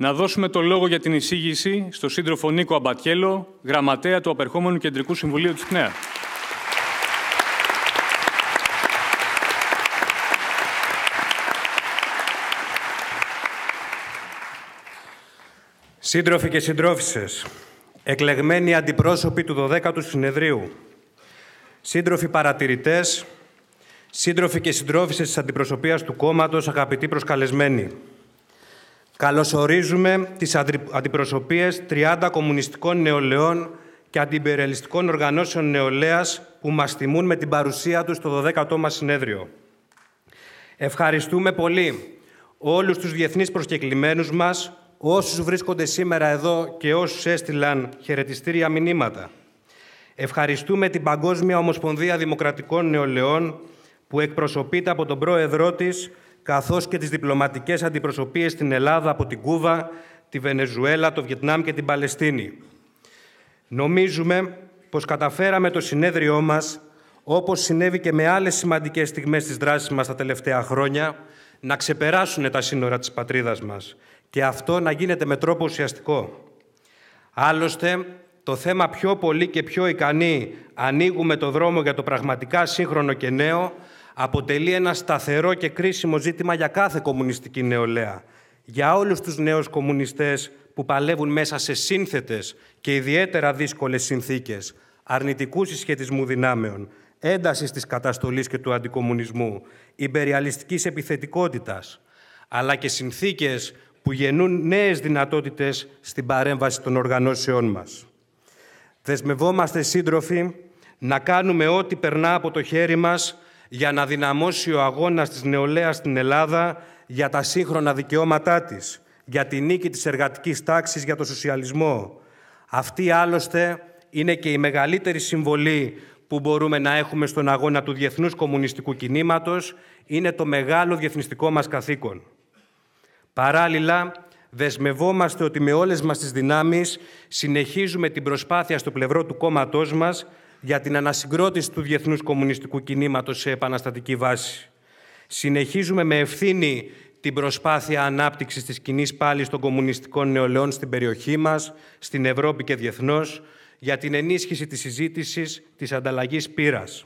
να δώσουμε το λόγο για την εισήγηση στο σύντροφο Νίκο Αμπατιέλο, γραμματέα του απερχόμενου Κεντρικού Συμβουλίου της ΚΝΕΑ. Σύντροφοι και συντρόφισσες, εκλεγμένοι αντιπρόσωποι του 12ου Συνεδρίου, σύντροφοι παρατηρητές, σύντροφοι και συντρόφισσες της αντιπροσωπείας του κόμματος, αγαπητοί προσκαλεσμένοι, Καλωσορίζουμε τις αντιπροσωπείες 30 κομμουνιστικών νεολαίων και αντιπερελιστικών οργανώσεων νεολαίας που μας τιμούν με την παρουσία τους στο 12ο μας συνέδριο. Ευχαριστούμε πολύ όλους τους διεθνείς προσκεκλημένους μας, όσους βρίσκονται σήμερα εδώ και όσους έστειλαν χαιρετιστήρια μηνύματα. Ευχαριστούμε την Παγκόσμια Ομοσπονδία Δημοκρατικών Νεολαιών που εκπροσωπείται από τον πρόεδρό της, καθώς και τις διπλωματικές αντιπροσωπείες στην Ελλάδα από την Κούβα, τη Βενεζουέλα, το Βιετνάμ και την Παλαιστίνη. Νομίζουμε πως καταφέραμε το συνέδριό μας, όπως συνέβη και με άλλες σημαντικές στιγμές της δράσης μας τα τελευταία χρόνια, να ξεπεράσουν τα σύνορα της πατρίδας μας και αυτό να γίνεται με τρόπο ουσιαστικό. Άλλωστε, το θέμα πιο πολύ και πιο ικανή ανοίγουμε το δρόμο για το πραγματικά σύγχρονο και νέο αποτελεί ένα σταθερό και κρίσιμο ζήτημα για κάθε κομμουνιστική νεολαία. Για όλους τους νέους κομμουνιστές που παλεύουν μέσα σε σύνθετες και ιδιαίτερα δύσκολες συνθήκες, αρνητικού συσχετισμού δυνάμεων, έντασης της καταστολής και του αντικομουνισμού, υπεριαλιστικής επιθετικότητας, αλλά και συνθήκες που γεννούν νέες δυνατότητες στην παρέμβαση των οργανώσεών μας. Δεσμευόμαστε, σύντροφοι, να κάνουμε ό,τι περνά από το χέρι μας για να δυναμώσει ο αγώνας της νεολαίας στην Ελλάδα για τα σύγχρονα δικαιώματά της, για τη νίκη της εργατικής τάξης, για το σοσιαλισμό. Αυτή άλλωστε είναι και η μεγαλύτερη συμβολή που μπορούμε να έχουμε στον αγώνα του διεθνούς κομμουνιστικού κινήματος, είναι το μεγάλο διεθνιστικό μας καθήκον. Παράλληλα, δεσμευόμαστε ότι με όλες μας τις δυνάμεις συνεχίζουμε την προσπάθεια στο πλευρό του κόμματός μας για την ανασυγκρότηση του διεθνούς κομμουνιστικού κινήματος σε επαναστατική βάση. Συνεχίζουμε με ευθύνη την προσπάθεια ανάπτυξης της κοινή πάλης των κομμουνιστικών νεολαίων στην περιοχή μας, στην Ευρώπη και διεθνώς, για την ενίσχυση της συζήτησης της ανταλλαγής πείρας.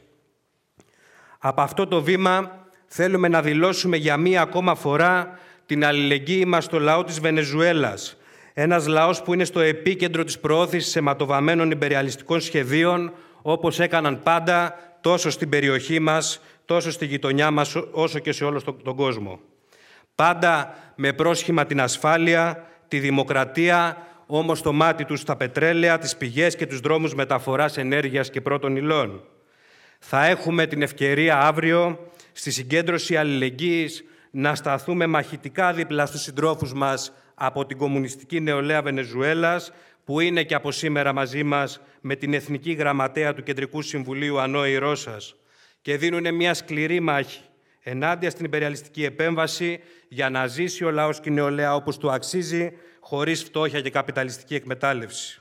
Από αυτό το βήμα θέλουμε να δηλώσουμε για μία ακόμα φορά την αλληλεγγύη μας στο λαό της Βενεζουέλας, ένας λαός που είναι στο επίκεντρο της προώθησης αιματοβαμένων υπεριαλιστικών σχεδίων, όπως έκαναν πάντα τόσο στην περιοχή μας, τόσο στη γειτονιά μας, όσο και σε όλο τον κόσμο. Πάντα με πρόσχημα την ασφάλεια, τη δημοκρατία, όμως το μάτι τους στα πετρέλαια, τις πηγές και τους δρόμους μεταφοράς ενέργειας και πρώτων υλών. Θα έχουμε την ευκαιρία αύριο στη συγκέντρωση αλληλεγγύης να σταθούμε μαχητικά δίπλα στους συντρόφους μας από την κομμουνιστική νεολαία Βενεζουέλας που είναι και από σήμερα μαζί μας με την Εθνική Γραμματέα του Κεντρικού Συμβουλίου Ανώη Ρώσας και δίνουν μια σκληρή μάχη ενάντια στην υπεριαλιστική επέμβαση για να ζήσει ο λαός και η νεολαία όπως του αξίζει, χωρίς φτώχεια και καπιταλιστική εκμετάλλευση.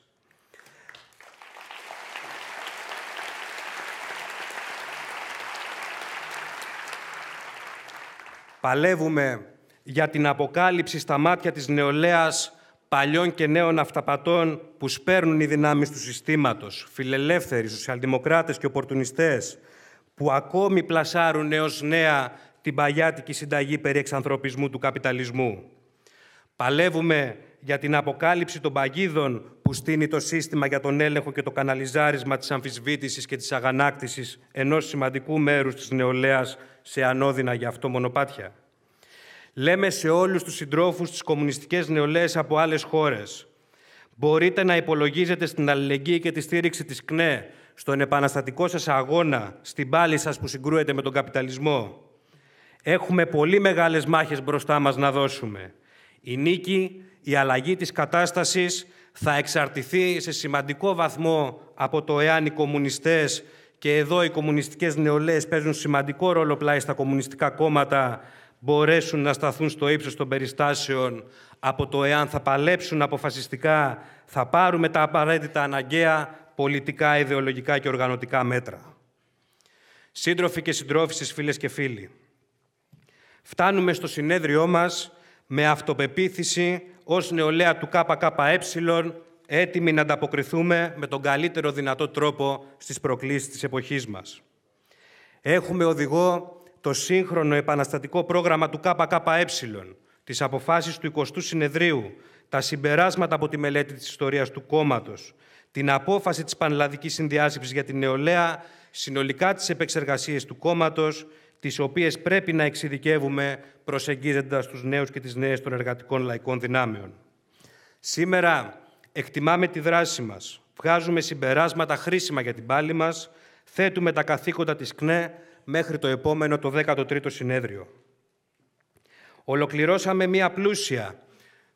Παλεύουμε για την αποκάλυψη στα μάτια της νεολαίας παλιών και νέων αυταπατών που σπέρνουν οι δυνάμεις του συστήματος, φιλελεύθεροι, σοσιαλδημοκράτες και οπορτουνιστές, που ακόμη πλασάρουν έως νέα την παγιάτικη συνταγή περί εξανθρωπισμού του καπιταλισμού. Παλεύουμε για την αποκάλυψη των παγίδων που στείνει το σύστημα για τον έλεγχο και το καναλιζάρισμα της αμφισβήτησης και της αγανάκτησης ενός σημαντικού μέρους της νεολαίας σε ανώδυνα γι' αυτό μονοπάτια. Λέμε σε όλους τους συντρόφους της κομμουνιστικές νεολαίας από άλλες χώρες. Μπορείτε να υπολογίζετε στην αλληλεγγύη και τη στήριξη της ΚΝΕ, στον επαναστατικό σας αγώνα, στην πάλη σας που συγκρούεται με τον καπιταλισμό. Έχουμε πολύ μεγάλες μάχες μπροστά μας να δώσουμε. Η νίκη, η αλλαγή της κατάστασης θα εξαρτηθεί σε σημαντικό βαθμό από το εάν οι κομμουνιστές και εδώ οι κομμουνιστικές νεολαίες παίζουν σημαντικό ρόλο πλάι στα κομμουνιστικά κόμματα μπορέσουν να σταθούν στο ύψος των περιστάσεων από το εάν θα παλέψουν αποφασιστικά, θα πάρουμε τα απαραίτητα αναγκαία πολιτικά, ιδεολογικά και οργανωτικά μέτρα. Σύντροφοι και συντρόφισσες, φίλες και φίλοι, φτάνουμε στο συνέδριό μας με αυτοπεποίθηση ως νεολαία του ΚΚΕ, έτοιμοι να ανταποκριθούμε με τον καλύτερο δυνατό τρόπο στις προκλήσεις της εποχής μας. Έχουμε οδηγό το σύγχρονο επαναστατικό πρόγραμμα του ΚΚΕ, τις αποφάσεις του 20ου Συνεδρίου, τα συμπεράσματα από τη μελέτη της ιστορίας του κόμματος, την απόφαση της Πανελλαδικής Συνδιάσκεψης για την νεολαία, συνολικά τις επεξεργασίες του κόμματος, τις οποίες πρέπει να εξειδικεύουμε προσεγγίζοντας τους νέους και τις νέες των εργατικών λαϊκών δυνάμεων. Σήμερα εκτιμάμε τη δράση μας, βγάζουμε συμπεράσματα χρήσιμα για την πάλη μας, θέτουμε τα καθήκοντα της ΚΝΕ μέχρι το επόμενο το 13ο συνέδριο. Ολοκληρώσαμε μία πλούσια,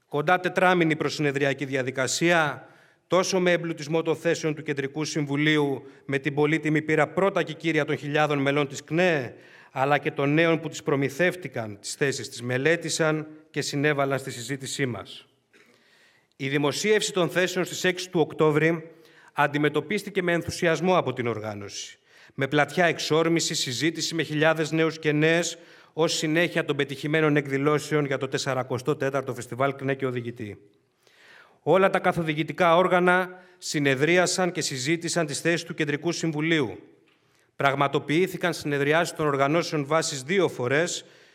κοντά τετράμινη προσυνεδριακή διαδικασία, τόσο με εμπλουτισμό των θέσεων του Κεντρικού Συμβουλίου με την πολύτιμη πείρα πρώτα και κύρια των χιλιάδων μελών της ΚΝΕ, αλλά και των νέων που τις προμηθεύτηκαν τις θέσεις, τις μελέτησαν και συνέβαλαν στη συζήτησή μας. Η δημοσίευση των θέσεων στις 6 του Οκτώβρη αντιμετωπίστηκε με ενθουσιασμό από την οργάνωση με πλατιά εξόρμηση, συζήτηση με χιλιάδες νέους και νέες, ως συνέχεια των πετυχημένων εκδηλώσεων για το 44ο Φεστιβάλ ΚΝΕ Οδηγητή. Όλα τα καθοδηγητικά όργανα συνεδρίασαν και συζήτησαν τις θέσεις του Κεντρικού Συμβουλίου. Πραγματοποιήθηκαν συνεδριάσεις των οργανώσεων βάσης δύο φορές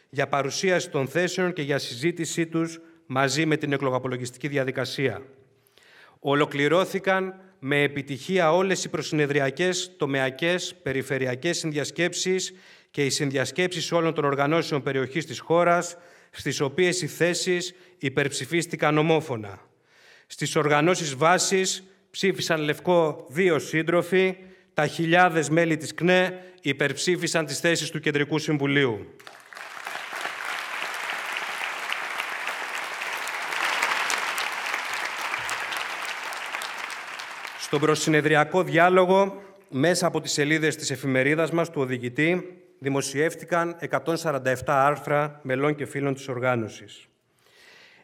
για παρουσίαση των θέσεων και για συζήτησή τους μαζί με την εκλογαπολογιστική διαδικασία. Ολοκληρώθηκαν με επιτυχία όλες οι προσυνεδριακές, τομεακές, περιφερειακές συνδιασκέψεις και οι συνδιασκέψεις όλων των οργανώσεων περιοχής της χώρας, στις οποίες οι θέσεις υπερψηφίστηκαν ομόφωνα. Στις οργανώσεις βάσης ψήφισαν λευκό δύο σύντροφοι, τα χιλιάδες μέλη της ΚΝΕ υπερψήφισαν τις θέσεις του Κεντρικού Συμβουλίου. Στον προσυνεδριακό διάλογο, μέσα από τις σελίδες της εφημερίδας μας, του οδηγητή, δημοσιεύτηκαν 147 άρθρα μελών και φίλων της οργάνωσης.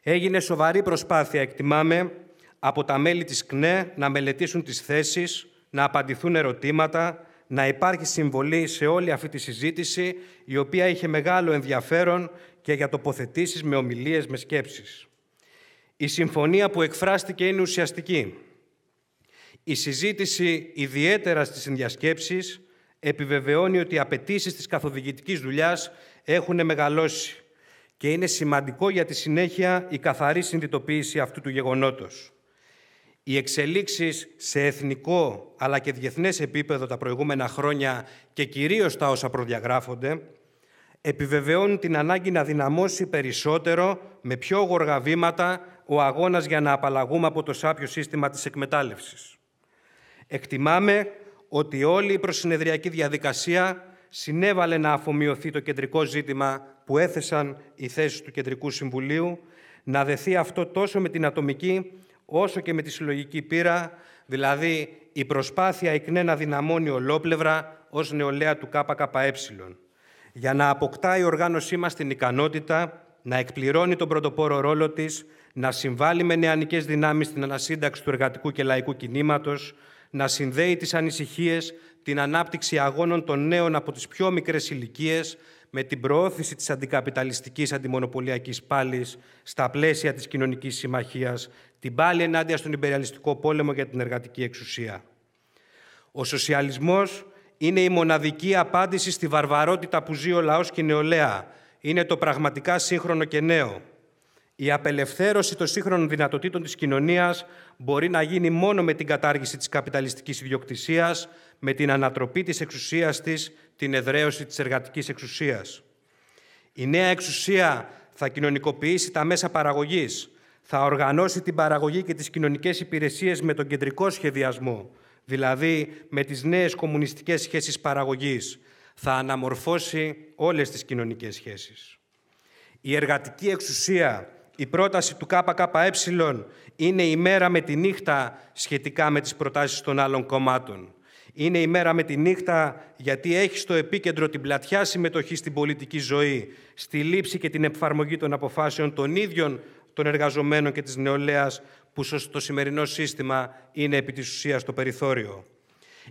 Έγινε σοβαρή προσπάθεια, εκτιμάμε, από τα μέλη της ΚΝΕ να μελετήσουν τις θέσεις, να απαντηθούν ερωτήματα, να υπάρχει συμβολή σε όλη αυτή τη συζήτηση, η οποία είχε μεγάλο ενδιαφέρον και για τοποθετήσεις με ομιλίες, με σκέψεις. Η συμφωνία που εκφράστηκε είναι ουσιαστική. Η συζήτηση, ιδιαίτερα στις συνδιασκέψεις, επιβεβαιώνει ότι οι απαιτήσεις της καθοδηγητικής δουλειάς έχουν μεγαλώσει και είναι σημαντικό για τη συνέχεια η καθαρή συνειδητοποίηση αυτού του γεγονότος. Οι εξελίξεις σε εθνικό αλλά και διεθνές επίπεδο τα προηγούμενα χρόνια και κυρίως τα όσα προδιαγράφονται, επιβεβαιώνουν την ανάγκη να δυναμώσει περισσότερο με πιο γοργα βήματα ο αγώνας για να απαλλαγούμε από το σάπιο σύστημα της εκμετάλλευσης. Εκτιμάμε ότι όλη η προσυνεδριακή διαδικασία συνέβαλε να αφομοιωθεί το κεντρικό ζήτημα που έθεσαν οι θέσεις του Κεντρικού Συμβουλίου, να δεθεί αυτό τόσο με την ατομική όσο και με τη συλλογική πείρα, δηλαδή η προσπάθεια εκνένα να δυναμώνει ολόπλευρα ως νεολαία του ΚΚΕ, για να αποκτά η οργάνωσή μας την ικανότητα να εκπληρώνει τον πρωτοπόρο ρόλο της, να συμβάλλει με νεανικές δυνάμεις στην ανασύνταξη του εργατικού και λαϊκού κινήματος, να συνδέει τις ανησυχίες, την ανάπτυξη αγώνων των νέων από τις πιο μικρές ηλικίες με την προώθηση της αντικαπιταλιστικής αντιμονοπολιακής πάλης στα πλαίσια της κοινωνικής συμμαχίας, την πάλη ενάντια στον υπεριαλιστικό πόλεμο για την εργατική εξουσία. Ο σοσιαλισμός είναι η μοναδική απάντηση στη βαρβαρότητα που ζει ο λαός και η νεολαία. Είναι το πραγματικά σύγχρονο και νέο. Η απελευθέρωση των σύγχρονων δυνατοτήτων της κοινωνίας μπορεί να γίνει μόνο με την κατάργηση της καπιταλιστικής ιδιοκτησίας, με την ανατροπή της εξουσίας της, την εδραίωση της εργατικής εξουσίας. Η νέα εξουσία θα κοινωνικοποιήσει τα μέσα παραγωγής, θα οργανώσει την παραγωγή και τις κοινωνικές υπηρεσίες με τον κεντρικό σχεδιασμό, δηλαδή με τις νέες κομμουνιστικές σχέσεις παραγωγής. Θα αναμορφώσει όλες τις κοινωνικές σχέσεις. Η εργατική εξουσία η πρόταση του ΚΚΕ είναι η μέρα με τη νύχτα σχετικά με τις προτάσεις των άλλων κομμάτων. Είναι η μέρα με τη νύχτα γιατί έχει στο επίκεντρο την πλατιά συμμετοχή στην πολιτική ζωή, στη λήψη και την εφαρμογή των αποφάσεων των ίδιων των εργαζομένων και της νεολαίας που στο σημερινό σύστημα είναι επί της ουσίας το περιθώριο.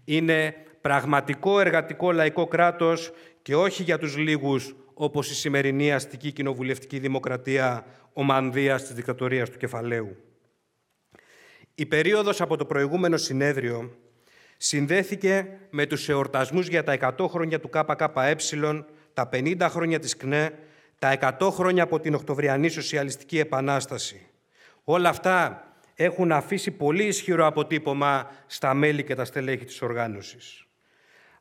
Είναι πραγματικό εργατικό λαϊκό κράτος και όχι για τους λίγους όπως η σημερινή αστική κοινοβουλευτική δημοκρατία ομανδίας της δικτατορίας του κεφαλαίου. Η περίοδος από το προηγούμενο συνέδριο συνδέθηκε με τους εορτασμούς για τα 100 χρόνια του ΚΚΕ, τα 50 χρόνια της ΚΝΕ, τα 100 χρόνια από την Οκτωβριανή Σοσιαλιστική Επανάσταση. Όλα αυτά έχουν αφήσει πολύ ισχυρό αποτύπωμα στα μέλη και τα στελέχη της οργάνωσης.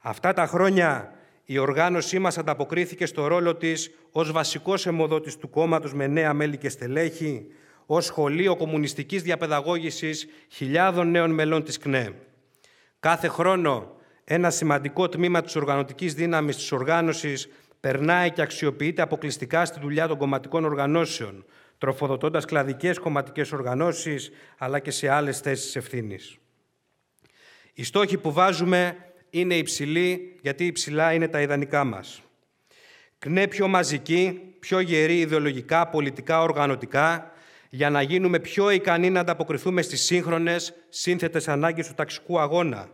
Αυτά τα χρόνια η οργάνωσή μας ανταποκρίθηκε στο ρόλο της ως βασικός αιμοδότης του κόμματος με νέα μέλη και στελέχη, ως σχολείο κομμουνιστικής διαπαιδαγώγησης χιλιάδων νέων μελών της ΚΝΕ. Κάθε χρόνο ένα σημαντικό τμήμα της οργανωτικής δύναμης της οργάνωσης περνάει και αξιοποιείται αποκλειστικά στη δουλειά των κομματικών οργανώσεων, τροφοδοτώντας κλαδικές κομματικές οργανώσεις, αλλά και σε άλλες θέσεις ευθύνης. Οι στόχοι που βάζουμε είναι υψηλή γιατί υψηλά είναι τα ιδανικά μας. Κνέ πιο μαζική, πιο γερή ιδεολογικά, πολιτικά, οργανωτικά, για να γίνουμε πιο ικανοί να ανταποκριθούμε στις σύγχρονες, σύνθετες ανάγκες του ταξικού αγώνα,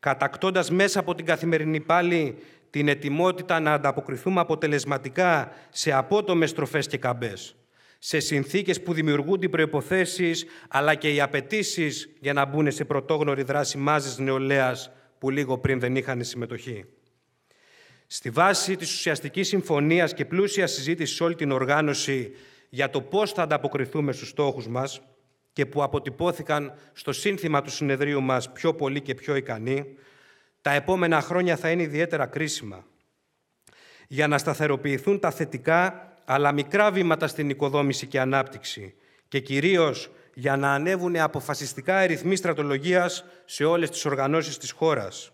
κατακτώντας μέσα από την καθημερινή πάλι την ετοιμότητα να ανταποκριθούμε αποτελεσματικά σε απότομες τροφές και καμπές, σε συνθήκες που δημιουργούν οι προϋποθέσεις αλλά και οι απαιτήσεις για να μπουν σε πρωτόγνωρη δράση μάζες νεολαίας που λίγο πριν δεν είχαν συμμετοχή. Στη βάση της ουσιαστικής συμφωνίας και πλούσιας συζήτησης σε όλη την οργάνωση για το πώς θα ανταποκριθούμε στους στόχους μας και που αποτυπώθηκαν στο σύνθημα του συνεδρίου μας πιο πολύ και πιο ικανή, τα επόμενα χρόνια θα είναι ιδιαίτερα κρίσιμα. Για να σταθεροποιηθούν τα θετικά αλλά μικρά βήματα στην οικοδόμηση και ανάπτυξη και κυρίως για να ανέβουν αποφασιστικά αριθμοί στρατολογίας σε όλες τις οργανώσεις της χώρας.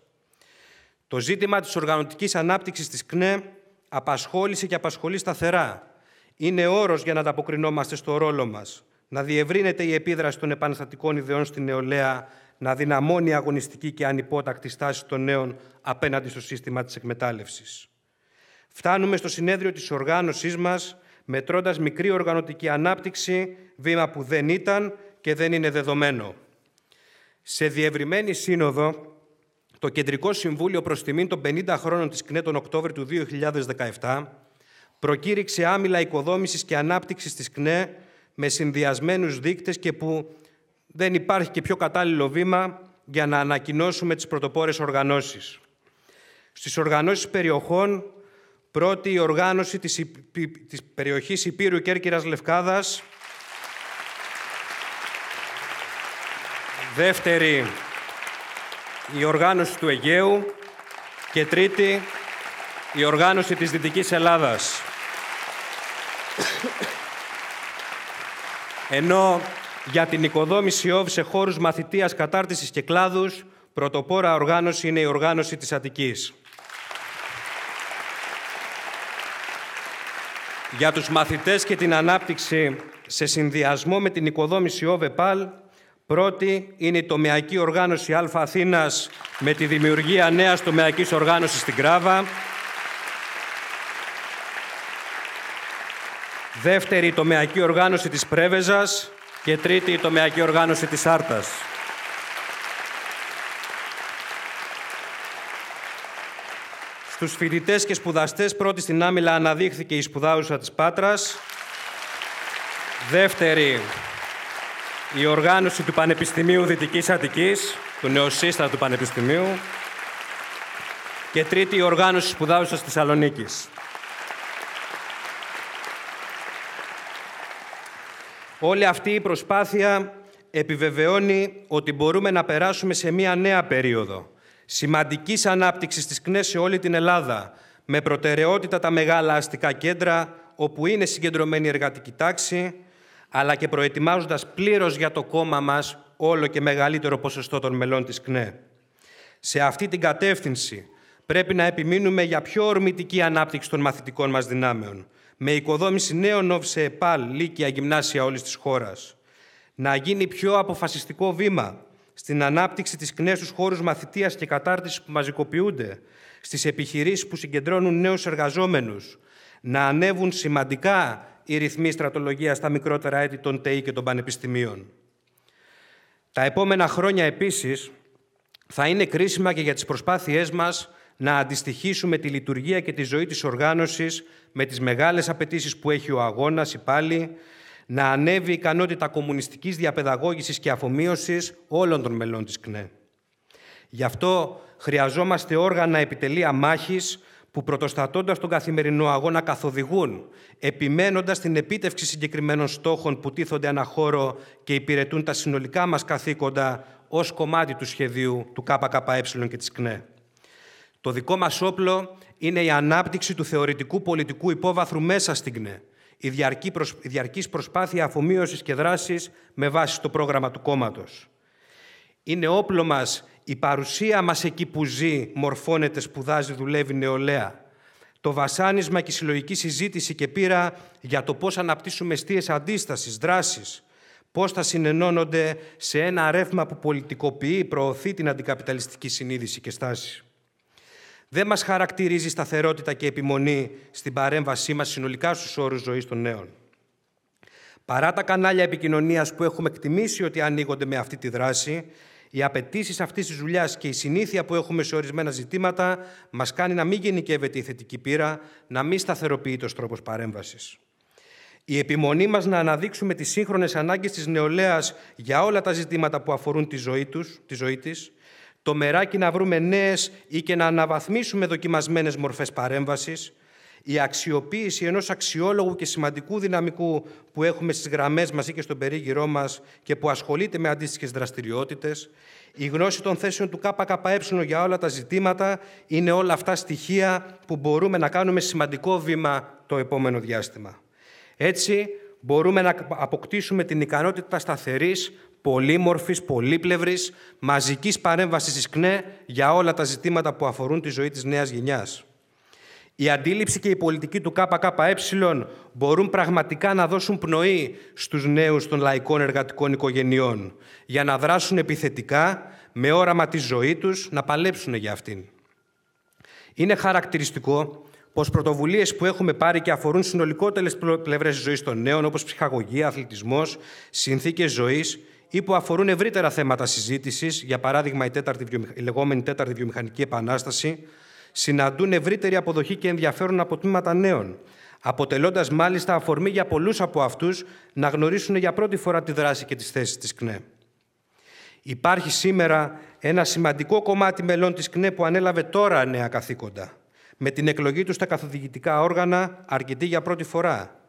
Το ζήτημα της οργανωτικής ανάπτυξης της ΚΝΕ απασχόλησε και απασχολεί σταθερά. Είναι όρος για να ανταποκρινόμαστε στο ρόλο μας, να διευρύνεται η επίδραση των επαναστατικών ιδεών στην νεολαία, να δυναμώνει η αγωνιστική και ανυπότακτη στάση των νέων απέναντι στο σύστημα της εκμετάλλευσης. Φτάνουμε στο συνέδριο της οργάνωσής μας μετρώντας μικρή οργανωτική ανάπτυξη, βήμα που δεν ήταν και δεν είναι δεδομένο. Σε διευρυμένη σύνοδο, το Κεντρικό Συμβούλιο προς τιμήν των 50 χρόνων της ΚΝΕ τον Οκτώβριο του 2017 προκήρυξε άμυλα οικοδόμησης και ανάπτυξης της ΚΝΕ με συνδυασμένους δείκτες και που δεν υπάρχει και πιο κατάλληλο βήμα για να ανακοινώσουμε τις πρωτοπόρες οργανώσεις. Στις οργανώσεις περιοχών Πρώτη, η οργάνωση της, της περιοχής Υπήρου Κέρκυρας Λευκάδας. Δεύτερη, η οργάνωση του Αιγαίου. Και τρίτη, η οργάνωση της Δυτικής Ελλάδας. Ενώ για την οικοδόμηση ΟΒ σε χώρους μαθητείας, κατάρτισης και κλάδους, πρωτοπόρα οργάνωση είναι η οργάνωση της Αττικής. για τους μαθητές και την ανάπτυξη σε συνδυασμό με την οικοδόμηση ΟΒΕΠΑΛ. Πρώτη είναι η τομεακή οργάνωση Α Αθήνας με τη δημιουργία νέας τομεακής οργάνωσης στην Κράβα. Δεύτερη η τομεακή οργάνωση της Πρέβεζας και τρίτη η τομεακή οργάνωση της Άρτας. Στους φοιτητές και σπουδαστές, πρώτη στην Άμυλα αναδείχθηκε η σπουδάουσα της Πάτρας. Δεύτερη, η οργάνωση του Πανεπιστημίου Δυτικής Αττικής, του νεοσύστατου Πανεπιστημίου. Και τρίτη, η οργάνωση σπουδάουσας Θεσσαλονίκης. Όλη αυτή η προσπάθεια επιβεβαιώνει ότι μπορούμε να περάσουμε σε μία νέα περίοδο, σημαντικής ανάπτυξης της ΚΝΕ σε όλη την Ελλάδα, με προτεραιότητα τα μεγάλα αστικά κέντρα, όπου είναι συγκεντρωμένη η εργατική τάξη, αλλά και προετοιμάζοντας πλήρως για το κόμμα μας όλο και μεγαλύτερο ποσοστό των μελών της ΚΝΕ. Σε αυτή την κατεύθυνση πρέπει να επιμείνουμε για πιο ορμητική ανάπτυξη των μαθητικών μας δυνάμεων, με οικοδόμηση νέων σε ΕΠΑΛ, Λύκεια, Γυμνάσια όλης της χώρας. Να γίνει πιο αποφασιστικό βήμα στην ανάπτυξη της κνέσους στους χώρους μαθητείας και κατάρτισης που μαζικοποιούνται, στις επιχειρήσεις που συγκεντρώνουν νέους εργαζόμενους, να ανέβουν σημαντικά οι ρυθμοί στρατολογίας στα μικρότερα έτη των ΤΕΙ και των πανεπιστημίων. Τα επόμενα χρόνια επίσης θα είναι κρίσιμα και για τις προσπάθειές μας να αντιστοιχίσουμε τη λειτουργία και τη ζωή της οργάνωσης με τις μεγάλες απαιτήσεις που έχει ο αγώνας, η πάλι, να ανέβει η ικανότητα κομμουνιστικής διαπαιδαγώγησης και αφομοίωσης όλων των μελών της ΚΝΕ. Γι' αυτό χρειαζόμαστε όργανα επιτελεία μάχης που πρωτοστατώντας τον καθημερινό αγώνα καθοδηγούν, επιμένοντας την επίτευξη συγκεκριμένων στόχων που τίθονται αναχώρο χώρο και υπηρετούν τα συνολικά μας καθήκοντα ως κομμάτι του σχεδίου του ΚΚΕ και της ΚΝΕ. Το δικό μας όπλο είναι η ανάπτυξη του θεωρητικού πολιτικού υπόβαθρου μέσα στην ΚΝΕ, η διαρκής προσπάθεια αφομοίωσης και δράσης με βάση το πρόγραμμα του κόμματος. Είναι όπλο μας, η παρουσία μας εκεί που ζει, μορφώνεται, σπουδάζει, δουλεύει νεολαία. Το βασάνισμα και η συλλογική συζήτηση και πείρα για το πώς αναπτύσσουμε στίες αντίστασης, δράσης, πώς θα συνενώνονται σε ένα ρεύμα που πολιτικοποιεί, προωθεί την αντικαπιταλιστική συνείδηση και στάση. Δεν μας χαρακτηρίζει σταθερότητα και επιμονή στην παρέμβασή μας συνολικά στους όρους ζωής των νέων. Παρά τα κανάλια επικοινωνίας που έχουμε εκτιμήσει ότι ανοίγονται με αυτή τη δράση, οι απαιτήσεις αυτής της δουλειάς και η συνήθεια που έχουμε σε ορισμένα ζητήματα μας κάνει να μην γενικεύεται η θετική πείρα, να μην σταθεροποιείται ο τρόπος παρέμβασης. Η επιμονή μας να αναδείξουμε τις σύγχρονες ανάγκες της νεολαίας για όλα τα ζητήματα που αφορούν τη ζωή, τους, τη ζωή της, το μεράκι να βρούμε νέες ή και να αναβαθμίσουμε δοκιμασμένες μορφές παρέμβασης, η αξιοποίηση ενός αξιόλογου και σημαντικού δυναμικού που έχουμε στις γραμμές μας ή και στον περίγυρό μας και που ασχολείται με αντίστοιχες δραστηριότητες, η γνώση των θέσεων του ΚΚΕ για όλα τα ζητήματα είναι όλα αυτά στοιχεία που μπορούμε να κάνουμε σημαντικό βήμα το επόμενο διάστημα. Έτσι, μπορούμε να αποκτήσουμε την ικανότητα σταθερής, πολύμορφης, πολύπλευρης, μαζικής παρέμβασης της ΚΝΕ για όλα τα ζητήματα που αφορούν τη ζωή της νέας γενιάς. Η αντίληψη και η πολιτική του ΚΚΕ μπορούν πραγματικά να δώσουν πνοή στους νέους των λαϊκών εργατικών οικογενειών για να δράσουν επιθετικά με όραμα τη ζωή τους να παλέψουν για αυτήν. Είναι χαρακτηριστικό πως πρωτοβουλίες που έχουμε πάρει και αφορούν συνολικότερες πλευρές της ζωής των νέων όπως ψυχαγωγία, αθλητισμός, συνθήκες ζωής ή που αφορούν ευρύτερα θέματα συζήτησης, για παράδειγμα η, τέταρτη βιομηχ... η λεγόμενη τέταρτη βιομηχανική επανάσταση, συναντούν ευρύτερη αποδοχή και ενδιαφέρον από τμήματα νέων, αποτελώντας μάλιστα αφορμή για πολλούς από αυτούς να γνωρίσουν για πρώτη φορά τη δράση και τις θέσεις της ΚΝΕ. Υπάρχει σήμερα ένα σημαντικό κομμάτι μελών της ΚΝΕ που ανέλαβε τώρα νέα καθήκοντα. Με την εκλογή τους στα καθοδηγητικά όργανα, αρκετή για πρώτη φορά,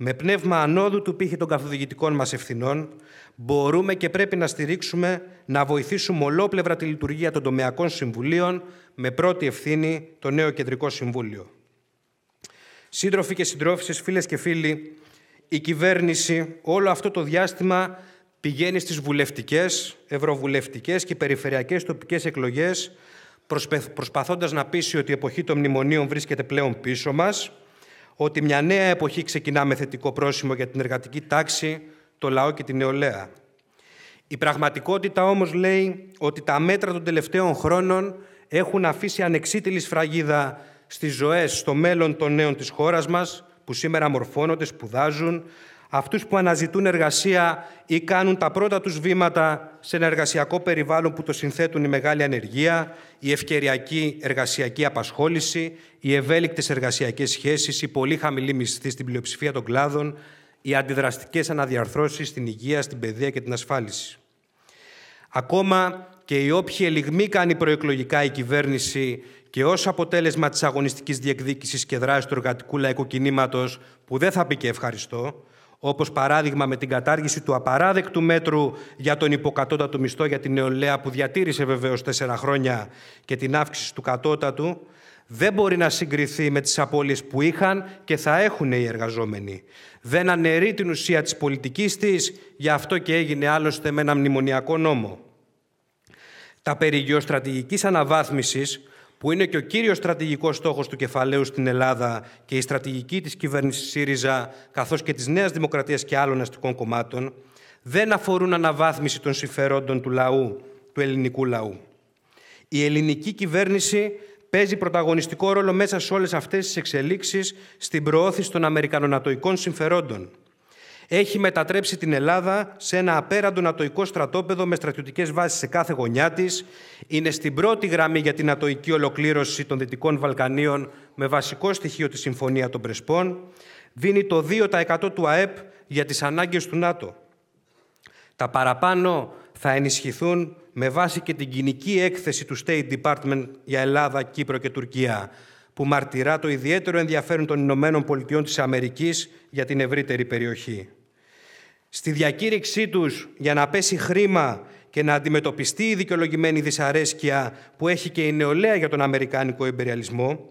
με πνεύμα ανόδου του πύχη των καθοδηγητικών μας ευθυνών, μπορούμε και πρέπει να στηρίξουμε, να βοηθήσουμε ολόπλευρα τη λειτουργία των τομεακών συμβουλίων, με πρώτη ευθύνη το νέο Κεντρικό Συμβούλιο. Σύντροφοι και συντρόφισσες, φίλες και φίλοι, η κυβέρνηση όλο αυτό το διάστημα πηγαίνει στις βουλευτικές, ευρωβουλευτικές και περιφερειακές τοπικές εκλογές, προσπαθώντας να πείσει ότι η εποχή των μνημονίων βρίσκεται πλέον πίσω μας, ότι μια νέα εποχή ξεκινά με θετικό πρόσημο για την εργατική τάξη, το λαό και την νεολαία. Η πραγματικότητα όμως λέει ότι τα μέτρα των τελευταίων χρόνων έχουν αφήσει ανεξίτηλη σφραγίδα στις ζωές, στο μέλλον των νέων της χώρας μας, που σήμερα μορφώνονται, σπουδάζουν, αυτούς που αναζητούν εργασία ή κάνουν τα πρώτα τους βήματα σε ένα εργασιακό περιβάλλον που το συνθέτουν η μεγάλη ανεργία, η ευκαιριακή εργασιακή απασχόληση, οι ευέλικτες εργασιακές σχέσεις, η πολύ χαμηλή μισθή στην πλειοψηφία των κλάδων, οι αντιδραστικές αναδιαρθρώσεις στην υγεία, στην παιδεία και την ασφάλιση. Ακόμα και οι όποιοι ελιγμοί κάνει προεκλογικά η κυβέρνηση και ως αποτέλεσμα της αγωνιστικής διεκδίκησης και δράσης του εργατικού λαϊκού κινήματος που δεν θα πει και ευχαριστώ, όπως παράδειγμα με την κατάργηση του απαράδεκτου μέτρου για τον υποκατώτατο μισθό για την νεολαία που διατήρησε βεβαίως τέσσερα χρόνια και την αύξηση του κατώτατου, δεν μπορεί να συγκριθεί με τις απώλειες που είχαν και θα έχουν οι εργαζόμενοι. Δεν αναιρεί την ουσία της πολιτικής της, γι' αυτό και έγινε άλλωστε με ένα μνημονιακό νόμο. Τα περί γεωστρατηγικής αναβάθμισης που είναι και ο κύριος στρατηγικός στόχος του κεφαλαίου στην Ελλάδα και η στρατηγική της κυβέρνησης ΣΥΡΙΖΑ, καθώς και της Νέας Δημοκρατίας και άλλων αστικών κομμάτων, δεν αφορούν αναβάθμιση των συμφερόντων του λαού, του ελληνικού λαού. Η ελληνική κυβέρνηση παίζει πρωταγωνιστικό ρόλο μέσα σε όλες αυτές τις εξελίξεις στην προώθηση των αμερικανονατοικών συμφερόντων – έχει μετατρέψει την Ελλάδα σε ένα απέραντο νατοϊκό στρατόπεδο με στρατιωτικές βάσεις σε κάθε γωνιά της, είναι στην πρώτη γραμμή για την νατοϊκή ολοκλήρωση των Δυτικών Βαλκανίων με βασικό στοιχείο τη Συμφωνία των Πρεσπών, δίνει το 2% του ΑΕΠ για τις ανάγκες του ΝΑΤΟ. Τα παραπάνω θα ενισχυθούν με βάση και την κοινική έκθεση του State Department για Ελλάδα, Κύπρο και Τουρκία, που μαρτυρά το ιδιαίτερο ενδιαφέρον των Ηνωμένων Πολιτειών της Αμερικής για την ευρύτερη περιοχή στη διακήρυξή τους για να πέσει χρήμα και να αντιμετωπιστεί η δικαιολογημένη δυσαρέσκεια που έχει και η νεολαία για τον Αμερικάνικο εμπεριαλισμό,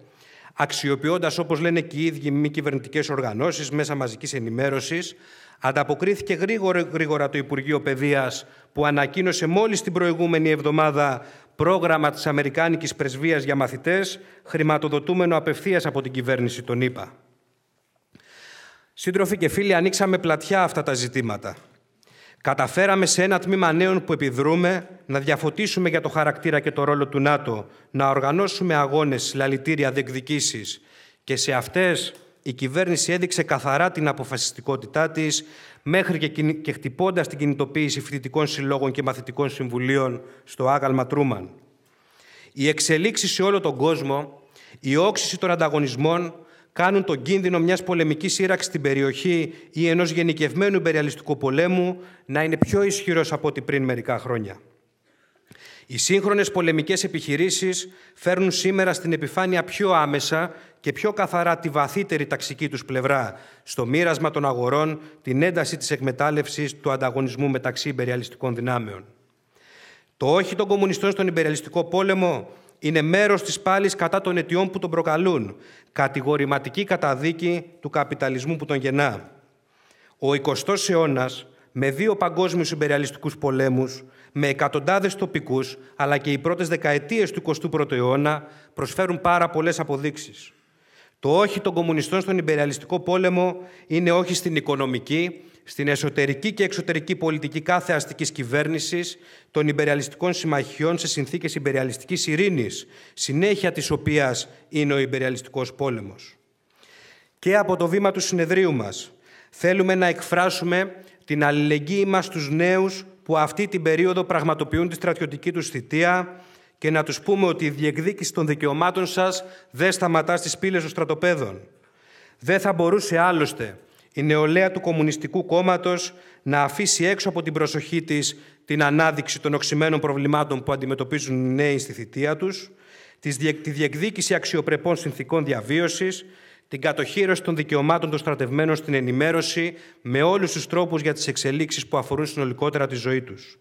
αξιοποιώντας, όπως λένε και οι ίδιοι μη κυβερνητικές οργανώσεις, μέσα μαζικής ενημέρωσης, ανταποκρίθηκε γρήγορα, γρήγορα το Υπουργείο Παιδείας που ανακοίνωσε μόλις την προηγούμενη εβδομάδα πρόγραμμα της Αμερικάνικης Πρεσβείας για μαθητές, χρηματοδοτούμενο απευθείας από την κυβέρνηση των ΗΠΑ. Σύντροφοι και φίλοι, ανοίξαμε πλατιά αυτά τα ζητήματα. Καταφέραμε σε ένα τμήμα νέων που επιδρούμε να διαφωτίσουμε για το χαρακτήρα και το ρόλο του ΝΑΤΟ, να οργανώσουμε αγώνες, λαλητήρια, διεκδικήσεις και σε αυτές η κυβέρνηση έδειξε καθαρά την αποφασιστικότητά της μέχρι και χτυπώντας την κινητοποίηση φοιτητικών συλλόγων και μαθητικών συμβουλίων στο άγαλμα Τρούμαν. Η εξελίξη σε όλο τον κόσμο, η όξυση των ανταγωνισμών κάνουν τον κίνδυνο μιας πολεμικής σύραξης στην περιοχή ή ενός γενικευμένου υπεριαλιστικού πολέμου να είναι πιο ισχυρός από ό,τι πριν μερικά χρόνια. Οι σύγχρονες πολεμικές επιχειρήσεις φέρνουν σήμερα στην επιφάνεια πιο άμεσα και πιο καθαρά τη βαθύτερη ταξική τους πλευρά στο μοίρασμα των αγορών, την ένταση της εκμετάλλευσης του ανταγωνισμού μεταξύ υπεριαλιστικών δυνάμεων. Το όχι των κομμουνιστών στον υπεριαλιστικό πόλεμο είναι μέρος της πάλης κατά των αιτιών που τον προκαλούν. Κατηγορηματική καταδίκη του καπιταλισμού που τον γεννά. Ο 20ος αιώνας, με δύο παγκόσμιους υπεριαλιστικούς πολέμους, με εκατοντάδες τοπικούς, αλλά και οι πρώτες δεκαετίες του 21ου αιώνα, προσφέρουν πάρα πολλές αποδείξεις. Το όχι των κομμουνιστών στον υπεριαλιστικό πόλεμο είναι όχι στην οικονομική, στην εσωτερική και εξωτερική πολιτική κάθε αστικής κυβέρνησης των υπεριαλιστικών συμμαχιών σε συνθήκες υπεριαλιστική ειρήνης, συνέχεια της οποίας είναι ο υπεριαλιστικό πόλεμος. Και από το βήμα του συνεδρίου μας, θέλουμε να εκφράσουμε την αλληλεγγύη μας στους νέους που αυτή την περίοδο πραγματοποιούν τη στρατιωτική τους θητεία, και να τους πούμε ότι η διεκδίκηση των δικαιωμάτων σας δεν σταματά στις πύλες των στρατοπέδων. Δεν θα μπορούσε άλλωστε η νεολαία του Κομμουνιστικού Κόμματος να αφήσει έξω από την προσοχή της την ανάδειξη των οξυμένων προβλημάτων που αντιμετωπίζουν οι νέοι στη θητεία τους, της διεκδίκηση αξιοπρεπών συνθήκων διαβίωσης, την κατοχήρωση των δικαιωμάτων των στρατευμένων στην ενημέρωση με όλους τους τρόπους για τις εξελίξεις που αφορούν συνολικότερα τη ζωή τους.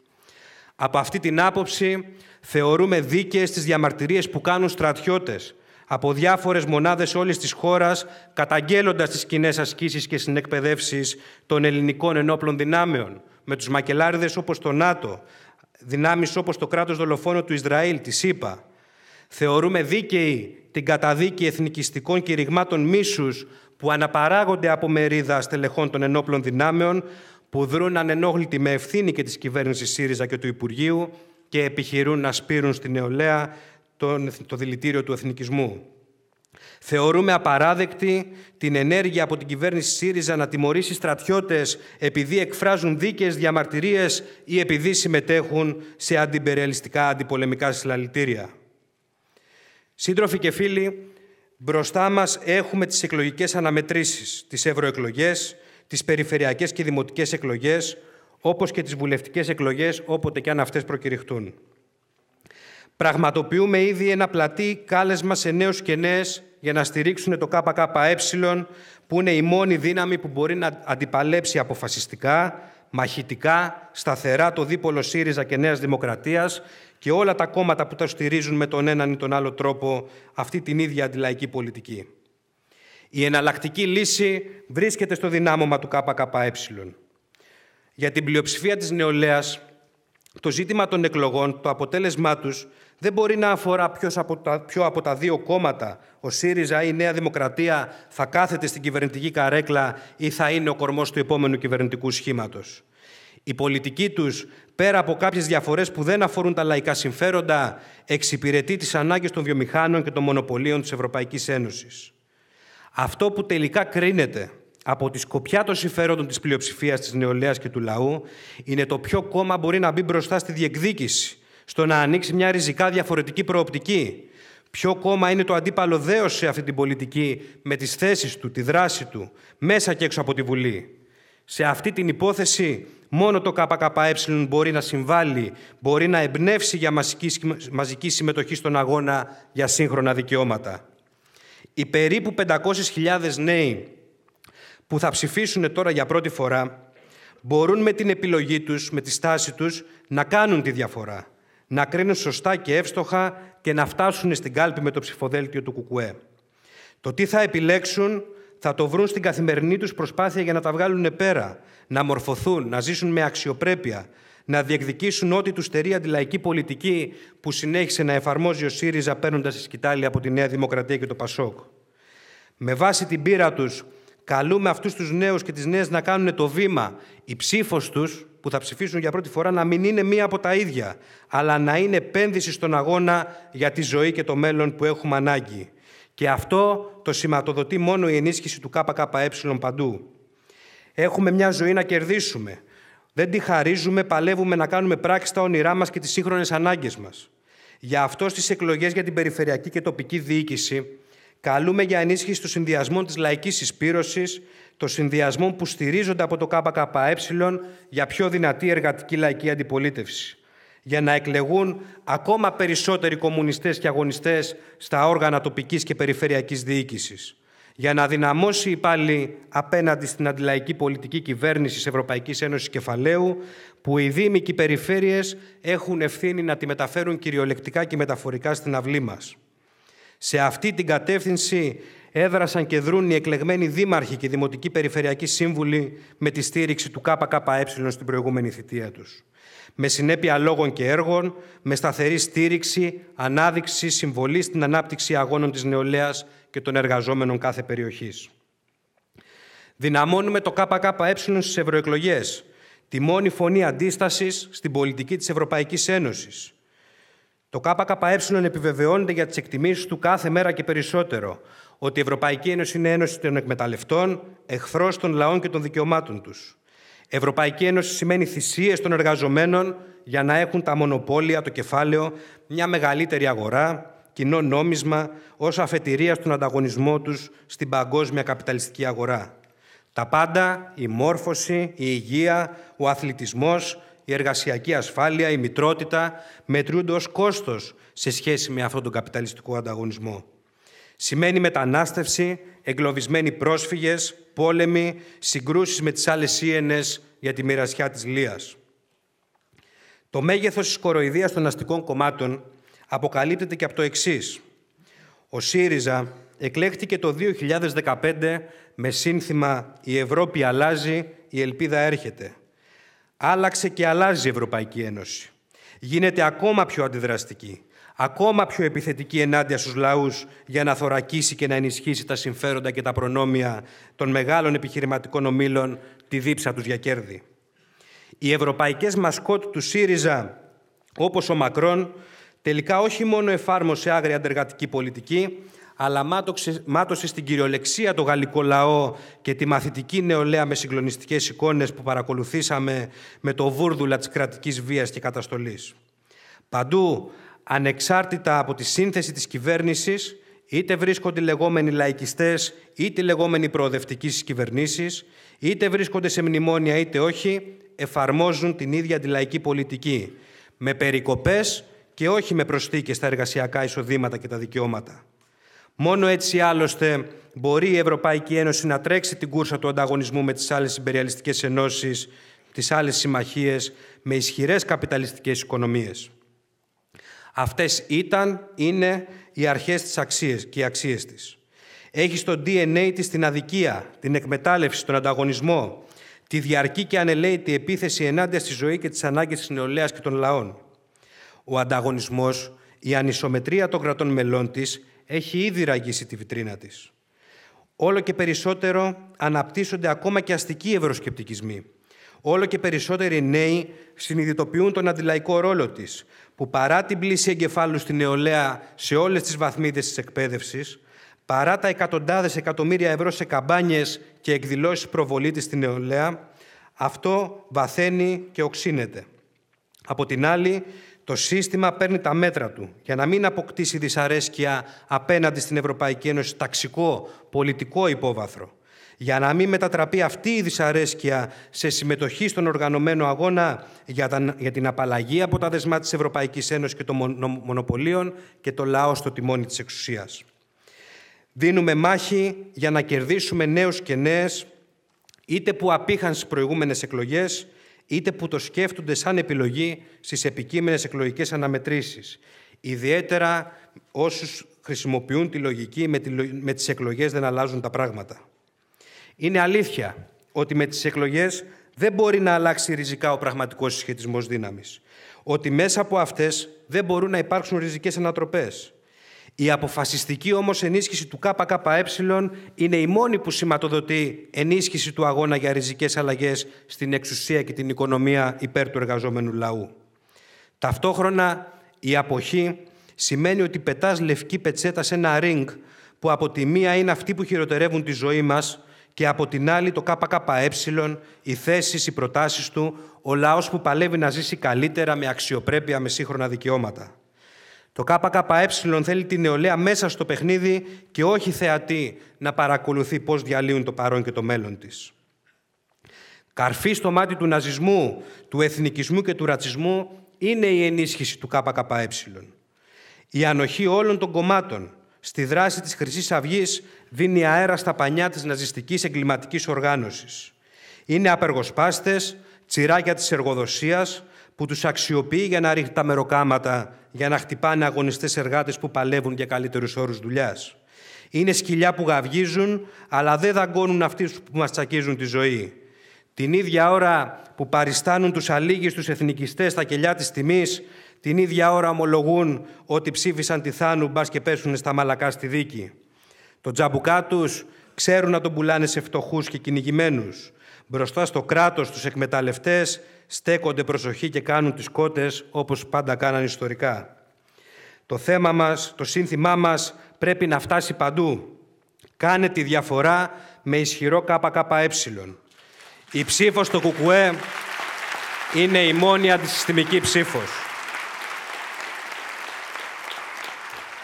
Από αυτή την άποψη, Θεωρούμε δίκαιες τις διαμαρτυρίες που κάνουν στρατιώτες από διάφορες μονάδες όλης της χώρας, καταγγέλλοντας τις κοινέ ασκήσεις και συνεκπαιδεύσεις των ελληνικών ενόπλων δυνάμεων, με τους μακελάριδες όπως το ΝΑΤΟ, δυνάμεις όπως το κράτος δολοφόνο του Ισραήλ, τη ΣΥΠΑ. Θεωρούμε δίκαιη την καταδίκη εθνικιστικών κηρυγμάτων μίσους που αναπαράγονται από μερίδα στελεχών των ενόπλων δυνάμεων, που δρούν ανενόχλητοι με ευθύνη και της ΣΥΡΙΖΑ και του Υπουργείου, και επιχειρούν να σπείρουν στην νεολαία το δηλητήριο του εθνικισμού. Θεωρούμε απαράδεκτη την ενέργεια από την κυβέρνηση ΣΥΡΙΖΑ να τιμωρήσει στρατιώτες επειδή εκφράζουν δίκαιες διαμαρτυρίες ή επειδή συμμετέχουν σε αντιπεριαλιστικά αντιπολεμικά συλλαλητήρια. Σύντροφοι και φίλοι, μπροστά μας έχουμε τις εκλογικές αναμετρήσεις, τις ευρωεκλογές, τις περιφερειακές και δημοτικές εκλογές, όπως και τις βουλευτικές εκλογές όποτε και αν αυτές προκηρυχτούν. Πραγματοποιούμε ήδη ένα πλατή κάλεσμα σε νέους και νέες για να στηρίξουν το ΚΚΕ, που είναι η μόνη δύναμη που μπορεί να αντιπαλέψει αποφασιστικά, μαχητικά, σταθερά το δίπολο ΣΥΡΙΖΑ και Νέας Δημοκρατίας και όλα τα κόμματα που τα στηρίζουν με τον έναν ή τον άλλο τρόπο αυτή την ίδια αντιλαϊκή πολιτική. Η εναλλακτική λύση βρίσκεται στο δυνάμωμα του ΚΚΕ. Για την πλειοψηφία της νεολαίας, το ζήτημα των εκλογών, το αποτέλεσμά τους, δεν μπορεί να αφορά ποιος από τα, ποιο από τα δύο κόμματα, ο ΣΥΡΙΖΑ ή η Νέα Δημοκρατία, θα κάθεται στην κυβερνητική καρέκλα ή θα είναι ο κορμός του επόμενου κυβερνητικού σχήματος. Η πολιτική τους, πέρα από κάποιες διαφορές που δεν αφορούν τα λαϊκά συμφέροντα, εξυπηρετεί τις ανάγκες των βιομηχάνων και των μονοπωλίων της Ευρωπαϊκής Ένωσης. Αυτό που τελικά κρίνεται από τη σκοπιά των συμφέροντων της πλειοψηφίας της νεολαίας και του λαού είναι το ποιο κόμμα μπορεί να μπει μπροστά στη διεκδίκηση, στο να ανοίξει μια ριζικά διαφορετική προοπτική. Ποιο κόμμα είναι το αντίπαλο δέος σε αυτή την πολιτική με τις θέσεις του, τη δράση του, μέσα και έξω από τη Βουλή. Σε αυτή την υπόθεση μόνο το ΚΚΕ μπορεί να συμβάλλει, μπορεί να εμπνεύσει για μαζική συμμετοχή στον αγώνα για σύγχρονα δικαιώματα. Οι περίπου 500.000 νέοι που θα ψηφίσουν τώρα για πρώτη φορά μπορούν με την επιλογή τους, με τη στάση τους, να κάνουν τη διαφορά, να κρίνουν σωστά και εύστοχα και να φτάσουν στην κάλπη με το ψηφοδέλτιο του ΚΚΕ. Το τι θα επιλέξουν θα το βρουν στην καθημερινή τους προσπάθεια για να τα βγάλουν πέρα, να μορφωθούν, να ζήσουν με αξιοπρέπεια, να διεκδικήσουν ό,τι τους στερεί αντιλαϊκή πολιτική που συνέχισε να εφαρμόζει ο ΣΥΡΙΖΑ παίρνοντας τη σκητάλη από τη Νέα Δημοκρατία και το ΠΑΣΟΚ. Με βάση την πείρα τους καλούμε αυτούς τους νέους και τις νέες να κάνουν το βήμα. Η ψήφος τους που θα ψηφίσουν για πρώτη φορά να μην είναι μία από τα ίδια, αλλά να είναι επένδυση στον αγώνα για τη ζωή και το μέλλον που έχουμε ανάγκη. Και αυτό το σηματοδοτεί μόνο η ενίσχυση του ΚΚΕ παντού. Έχουμε μια ζωή να κερδίσουμε. Δεν τη χαρίζουμε, παλεύουμε να κάνουμε πράξη τα όνειρά μας και τις σύγχρονες ανάγκες μας. Γι' αυτό στις εκλογές για την περιφερειακή και τοπική διοίκηση Καλούμε για ενίσχυση του συνδυασμού της λαϊκής εισπήρωσης, των συνδυασμών που στηρίζονται από το ΚΚΕ για πιο δυνατή εργατική λαϊκή αντιπολίτευση για να εκλεγούν ακόμα περισσότεροι κομμουνιστές και αγωνιστές στα όργανα τοπικής και περιφερειακής διοίκησης. για να δυναμώσει πάλι απέναντι στην αντιλαϊκή πολιτική κυβέρνηση της Ευρωπαϊκής Ένωσης Κεφαλαίου, που οι Δήμοι και οι περιφέρειες έχουν ευθύνη να τη μεταφέρουν κυριολεκτικά και μεταφορικά στην αυλή μας. Σε αυτή την κατεύθυνση έδρασαν και δρούν οι εκλεγμένοι δήμαρχοι και δημοτικοί περιφερειακοί σύμβουλοι με τη στήριξη του ΚΚΕ στην προηγούμενη θητεία τους. Με συνέπεια λόγων και έργων, με σταθερή στήριξη, ανάδειξη, συμβολή στην ανάπτυξη αγώνων της νεολαίας και των εργαζόμενων κάθε περιοχής. Δυναμώνουμε το ΚΚΕ στις ευρωεκλογές, τη μόνη φωνή αντίστασης στην πολιτική της Ευρωπαϊκής Ένωσης, το ΚΚΕ επιβεβαιώνεται για τις εκτιμήσεις του κάθε μέρα και περισσότερο ότι η Ευρωπαϊκή Ένωση είναι ένωση των εκμεταλλευτών, εχθρός των λαών και των δικαιωμάτων τους. Ευρωπαϊκή Ένωση σημαίνει θυσίες των εργαζομένων για να έχουν τα μονοπόλια, το κεφάλαιο, μια μεγαλύτερη αγορά, κοινό νόμισμα, ως αφετηρία στον ανταγωνισμό τους στην παγκόσμια καπιταλιστική αγορά. Τα πάντα, η μόρφωση, η υγεία, ο αθλητισμός η εργασιακή ασφάλεια, η μητρότητα μετρούνται ως κόστος σε σχέση με αυτόν τον καπιταλιστικό ανταγωνισμό. Σημαίνει μετανάστευση, εγκλωβισμένοι πρόσφυγες, πόλεμοι, συγκρούσεις με τις άλλες ίενες για τη μοιρασιά της Λίας. Το μέγεθος της κοροϊδίας των αστικών κομμάτων αποκαλύπτεται και από το εξής. Ο ΣΥΡΙΖΑ εκλέχτηκε το 2015 με σύνθημα «Η Ευρώπη αλλάζει, η ελπίδα έρχεται» Άλλαξε και αλλάζει η Ευρωπαϊκή Ένωση. Γίνεται ακόμα πιο αντιδραστική, ακόμα πιο επιθετική ενάντια στους λαούς για να θωρακίσει και να ενισχύσει τα συμφέροντα και τα προνόμια των μεγάλων επιχειρηματικών ομίλων τη δίψα τους για κέρδη. Οι ευρωπαϊκές μασκότ του ΣΥΡΙΖΑ, όπως ο Μακρόν, τελικά όχι μόνο εφάρμοσε άγρια αντεργατική πολιτική, αλλά μάτωσε στην κυριολεξία το γαλλικό λαό και τη μαθητική νεολαία με συγκλονιστικές εικόνες που παρακολουθήσαμε με το βούρδουλα της κρατικής βίας και καταστολής. Παντού, ανεξάρτητα από τη σύνθεση της κυβέρνησης, είτε βρίσκονται οι λεγόμενοι λαϊκιστές, είτε οι λεγόμενοι προοδευτικοί στις κυβερνήσεις, είτε βρίσκονται σε μνημόνια είτε όχι, εφαρμόζουν την ίδια τη λαϊκή πολιτική, με περικοπές και όχι με προσθήκες στα εργασιακά εισοδήματα και τα δικαιώματα. Μόνο έτσι άλλωστε μπορεί η Ευρωπαϊκή Ένωση να τρέξει την κούρσα του ανταγωνισμού με τις άλλες συμπεριαλιστικές ενώσεις, τις άλλες συμμαχίες, με ισχυρές καπιταλιστικές οικονομίες. Αυτές ήταν, είναι οι αρχές της αξίες και οι αξίες της. Έχει στο DNA της την αδικία, την εκμετάλλευση, τον ανταγωνισμό, τη διαρκή και ανελαίτη επίθεση ενάντια στη ζωή και τις ανάγκες της νεολαίας και των λαών. Ο ανταγωνισμός, η ανισομετρία των κρατών μελών της έχει ήδη ραγίσει τη βιτρίνα της. Όλο και περισσότερο αναπτύσσονται ακόμα και αστικοί ευρωσκεπτικισμοί. Όλο και περισσότεροι νέοι συνειδητοποιούν τον αντιλαϊκό ρόλο της, που παρά την πλήση εγκεφάλου στη νεολαία σε όλες τις βαθμίδες της εκπαίδευσης, παρά τα εκατοντάδες εκατομμύρια ευρώ σε καμπάνιες και εκδηλώσεις προβολή της στη νεολαία, αυτό βαθαίνει και οξύνεται. Από την άλλη, το σύστημα παίρνει τα μέτρα του για να μην αποκτήσει δυσαρέσκεια απέναντι στην Ευρωπαϊκή Ένωση ταξικό, πολιτικό υπόβαθρο. Για να μην μετατραπεί αυτή η δυσαρέσκεια σε συμμετοχή στον οργανωμένο αγώνα για την απαλλαγή από τα δεσμά της Ευρωπαϊκής Ένωσης και των μονοπωλίων και το λαό στο τιμόνι της εξουσίας. Δίνουμε μάχη για να κερδίσουμε νέους και νέες, είτε που απήχαν στις προηγούμενες εκλογές, είτε που το σκέφτονται σαν επιλογή στις επικείμενες εκλογικές αναμετρήσεις. Ιδιαίτερα όσους χρησιμοποιούν τη λογική με τις εκλογές δεν αλλάζουν τα πράγματα. Είναι αλήθεια ότι με τις εκλογές δεν μπορεί να αλλάξει ριζικά ο πραγματικός συσχετισμός δύναμης. Ότι μέσα από αυτές δεν μπορούν να υπάρξουν ριζικές ανατροπές. Η αποφασιστική όμως ενίσχυση του ΚΚΕ είναι η μόνη που σηματοδοτεί ενίσχυση του αγώνα για ριζικές αλλαγές στην εξουσία και την οικονομία υπέρ του εργαζόμενου λαού. Ταυτόχρονα η αποχή σημαίνει ότι πετάς λευκή πετσέτα σε ένα ring που από τη μία είναι αυτοί που χειροτερεύουν τη ζωή μας και από την άλλη το ΚΚΕ, οι θέσεις, οι προτάσεις του, ο λαός που παλεύει να ζήσει καλύτερα με αξιοπρέπεια, με σύγχρονα δικαιώματα. Το ΚΚΕ θέλει την νεολαία μέσα στο παιχνίδι και όχι θεατή να παρακολουθεί πώς διαλύουν το παρόν και το μέλλον της. Καρφή στο μάτι του ναζισμού, του εθνικισμού και του ρατσισμού είναι η ενίσχυση του ΚΚΕ. Η ανοχή όλων των κομμάτων στη δράση της χρυσής αυγής δίνει αέρα στα πανιά της ναζιστικής εγκληματικής οργάνωσης. Είναι απεργοσπάστες, τσιράκια της εργοδοσίας που τους αξιοποιεί για να ρίχνει τα μεροκάματα για να χτυπάνε αγωνιστές εργάτες που παλεύουν για καλύτερους όρους δουλειάς. Είναι σκυλιά που γαυγίζουν, αλλά δεν δαγκώνουν αυτοί που μας τσακίζουν τη ζωή. Την ίδια ώρα που παριστάνουν τους αλήγης τους εθνικιστές στα κελιά της τιμής, την ίδια ώρα ομολογούν ότι ψήφισαν τη Θάνου μπας και πέσουν στα μαλακά στη δίκη. Το τζαμπουκά τους ξέρουν να τον πουλάνε σε φτωχούς και κυνηγημένους. Μπροστά στο κράτος, τους εκμεταλλευτές, στέκονται προσοχή και κάνουν τις κότες όπως πάντα κάναν ιστορικά. Το θέμα μας, το σύνθημά μας πρέπει να φτάσει παντού. Κάνε τη διαφορά με ισχυρό ΚΚΕ. Η ψήφος στο ΚΚΕ είναι η μόνη αντισυστημική ψήφος.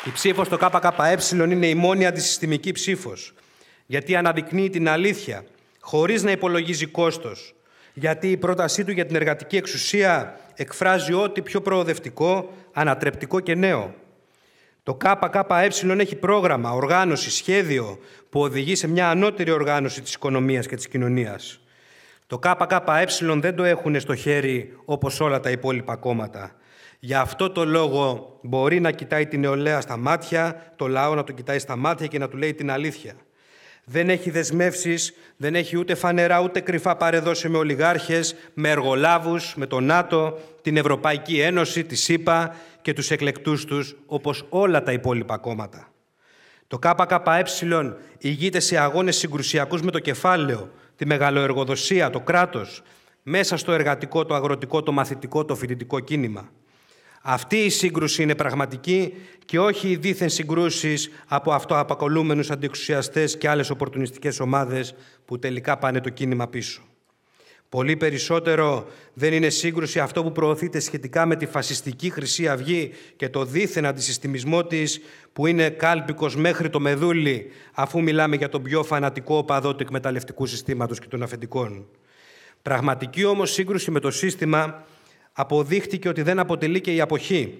Η ψήφος στο ΚΚΕ είναι η μόνη αντισυστημική ψήφος, γιατί αναδεικνύει την αλήθεια, Χωρίς να υπολογίζει κόστος, γιατί η πρότασή του για την εργατική εξουσία εκφράζει ό,τι πιο προοδευτικό, ανατρεπτικό και νέο. Το ΚΚΕ έχει πρόγραμμα, οργάνωση, σχέδιο που οδηγεί σε μια ανώτερη οργάνωση της οικονομίας και της κοινωνίας. Το ΚΚΕ δεν το έχουν στο χέρι όπως όλα τα υπόλοιπα κόμματα. Γι' αυτό το λόγο μπορεί να κοιτάει την νεολαία στα μάτια, το λαό να το κοιτάει στα μάτια και να του λέει την αλήθεια. Δεν έχει δεσμεύσεις, δεν έχει ούτε φανερά ούτε κρυφά παρεδώσει με ολιγάρχες, με εργολάβους, με το ΝΑΤΟ, την Ευρωπαϊκή Ένωση, τη ΣΥΠΑ και τους εκλεκτούς τους, όπως όλα τα υπόλοιπα κόμματα. Το ΚΚΕ ηγείται σε αγώνες συγκρουσιακούς με το κεφάλαιο, τη μεγαλοεργοδοσία, το κράτος, μέσα στο εργατικό, το αγροτικό, το μαθητικό, το φοιτητικό κίνημα. Αυτή η σύγκρουση είναι πραγματική και όχι οι δίθεν συγκρούσεις από αυτοαπακολούμενους αντιεξουσιαστές και άλλες οπορτουνιστικές ομάδες που τελικά πάνε το κίνημα πίσω. Πολύ περισσότερο δεν είναι σύγκρουση αυτό που προωθείται σχετικά με τη φασιστική Χρυσή Αυγή και το δίθεν αντισυστημισμό της, που είναι κάλπικος μέχρι το μεδούλι αφού μιλάμε για τον πιο φανατικό οπαδό του εκμεταλλευτικού συστήματος και των αφεντικών. Πραγματική όμως σύγκρουση με το σύστημα αποδείχτηκε ότι δεν αποτελεί και η αποχή,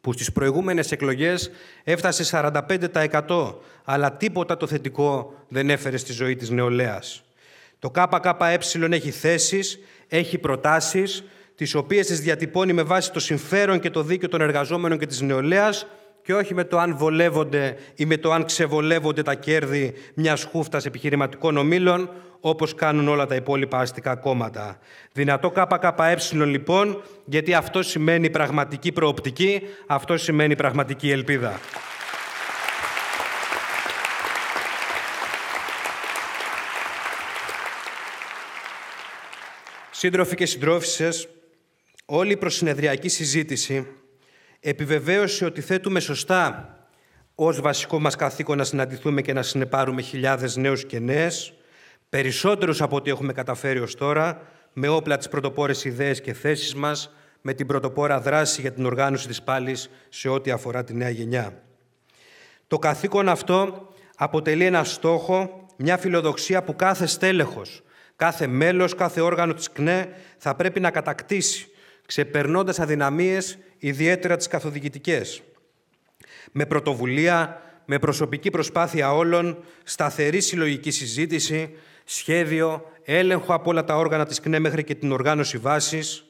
που στις προηγούμενες εκλογές έφτασε 45%, αλλά τίποτα το θετικό δεν έφερε στη ζωή της νεολαίας. Το ΚΚΕ έχει θέσεις, έχει προτάσεις, τις οποίες τις διατυπώνει με βάση το συμφέρον και το δίκαιο των εργαζόμενων και της νεολαίας, και όχι με το αν βολεύονται ή με το αν ξεβολεύονται τα κέρδη μιας χούφτας επιχειρηματικών ομίλων, όπως κάνουν όλα τα υπόλοιπα αστικά κόμματα. Δυνατό ΚΚΕ λοιπόν, γιατί αυτό σημαίνει πραγματική προοπτική, αυτό σημαίνει πραγματική ελπίδα. Σύντροφοι και συντρόφισσες, όλη η προσυνεδριακή συζήτηση επιβεβαίωσε ότι θέτουμε σωστά ως βασικό μας καθήκον να συναντηθούμε και να συνεπάρουμε χιλιάδες νέους και νέες, περισσότερους από ό,τι έχουμε καταφέρει ως τώρα, με όπλα τις πρωτοπόρες ιδέες και θέσεις μας, με την πρωτοπόρα δράση για την οργάνωση της πάλης σε ό,τι αφορά τη νέα γενιά. Το καθήκον αυτό αποτελεί ένα στόχο, μια φιλοδοξία που κάθε στέλεχος, κάθε μέλος, κάθε όργανο της ΚΝΕ θα πρέπει να κατακτήσει ξεπερνώντας αδυναμίες, ιδιαίτερα τις καθοδηγητικές. Με πρωτοβουλία, με προσωπική προσπάθεια όλων, σταθερή συλλογική συζήτηση, σχέδιο, έλεγχο από όλα τα όργανα της ΚΝΕ μέχρι και την οργάνωση βάσης,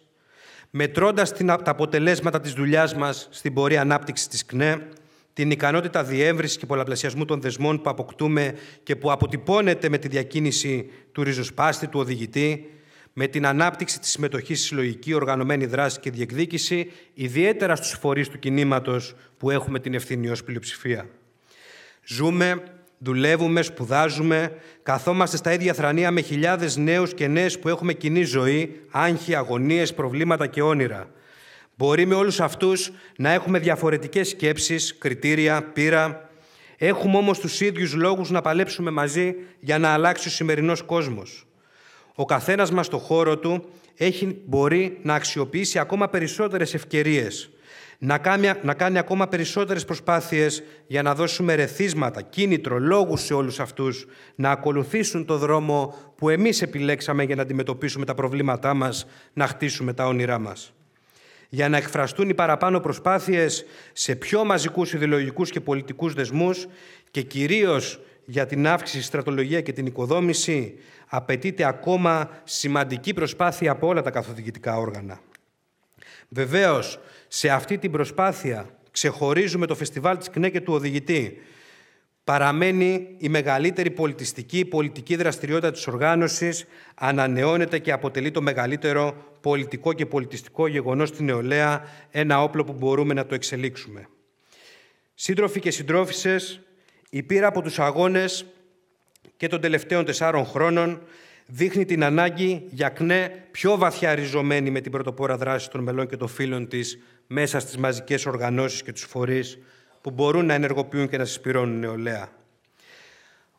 μετρώντας τα αποτελέσματα της δουλειάς μας στην πορεία ανάπτυξης της ΚΝΕ, την ικανότητα διεύρυνσης και πολλαπλασιασμού των δεσμών που αποκτούμε και που αποτυπώνεται με τη διακίνηση του ριζοσπάστη, του οδηγητή, με την ανάπτυξη της συμμετοχής στη συλλογική, οργανωμένη δράση και διεκδίκηση, ιδιαίτερα στους φορείς του κινήματος που έχουμε την ευθύνη ως πλειοψηφία. Ζούμε, δουλεύουμε, σπουδάζουμε, καθόμαστε στα ίδια θρανία με χιλιάδες νέους και νέες που έχουμε κοινή ζωή, άγχη, αγωνίες, προβλήματα και όνειρα. Μπορεί με όλους αυτούς να έχουμε διαφορετικές σκέψεις, κριτήρια, πείρα. Έχουμε όμως τους ίδιους λόγους να παλέψουμε μαζί για να αλλάξει ο σημερινός κόσμος. Ο καθένας μας το χώρο του έχει, μπορεί να αξιοποιήσει ακόμα περισσότερες ευκαιρίες, να κάνει, να κάνει ακόμα περισσότερες προσπάθειες για να δώσουμε ρεθίσματα, κίνητρο, λόγους σε όλους αυτούς, να ακολουθήσουν το δρόμο που εμείς επιλέξαμε για να αντιμετωπίσουμε τα προβλήματά μας, να χτίσουμε τα όνειρά μας για να εκφραστούν οι παραπάνω προσπάθειες σε πιο μαζικούς ιδεολογικούς και πολιτικούς δεσμούς και κυρίως για την αύξηση, στρατολογία και την οικοδόμηση απαιτείται ακόμα σημαντική προσπάθεια από όλα τα καθοδηγητικά όργανα. Βεβαίως, σε αυτή την προσπάθεια ξεχωρίζουμε το φεστιβάλ της ΚΝΕ και του Οδηγητή. Παραμένει η μεγαλύτερη πολιτιστική πολιτική δραστηριότητα της οργάνωσης, ανανεώνεται και αποτελεί το μεγαλύτερο πολιτικό και πολιτιστικό γεγονός στην νεολαία, ένα όπλο που μπορούμε να το εξελίξουμε. Σύντροφοι και συντρόφισσες, η πείρα από τους αγώνες και των τελευταίων τεσσάρων χρόνων δείχνει την ανάγκη για ΚΝΕ πιο βαθιά ριζωμένη με την πρωτοπόρα δράση των μελών και των φίλων της μέσα στις μαζικές οργανώσεις και τους φορείς που μπορούν να ενεργοποιούν και να συσπηρώνουν νεολαία.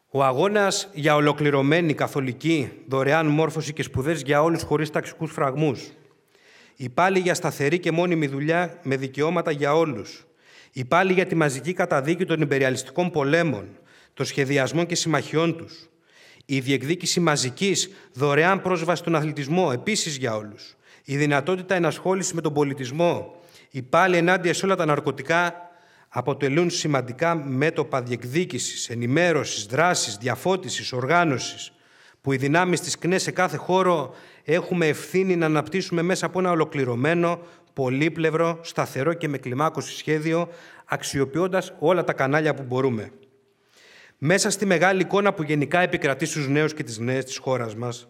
Ο αγώνας για ολοκληρωμένη καθολική δωρεάν μόρφωση και σπουδές για όλους χωρίς ταξικούς φραγμούς. Η για σταθερή και μόνιμη δουλειά με δικαιώματα για όλους πάλι για τη μαζική καταδίκη των υπεριαλιστικών πολέμων, των σχεδιασμών και συμμαχιών τους. Η διεκδίκηση μαζικής δωρεάν πρόσβασης στον αθλητισμό, επίσης για όλους. Η δυνατότητα ενασχόλησης με τον πολιτισμό. Η πάλι ενάντια σε όλα τα ναρκωτικά αποτελούν σημαντικά μέτωπα διεκδίκησης, ενημέρωσης, δράσης, διαφώτισης, οργάνωσης, που οι δυνάμεις της ΚΝΕ σε κάθε χώρο έχουμε ευθύνη να αναπτύσσουμε μέσα από ένα ολοκληρωμένο, πολύπλευρο, σταθερό και με κλιμάκωση σχέδιο, αξιοποιώντας όλα τα κανάλια που μπορούμε. Μέσα στη μεγάλη εικόνα που γενικά επικρατεί στους νέους και τις νέες της χώρας μας,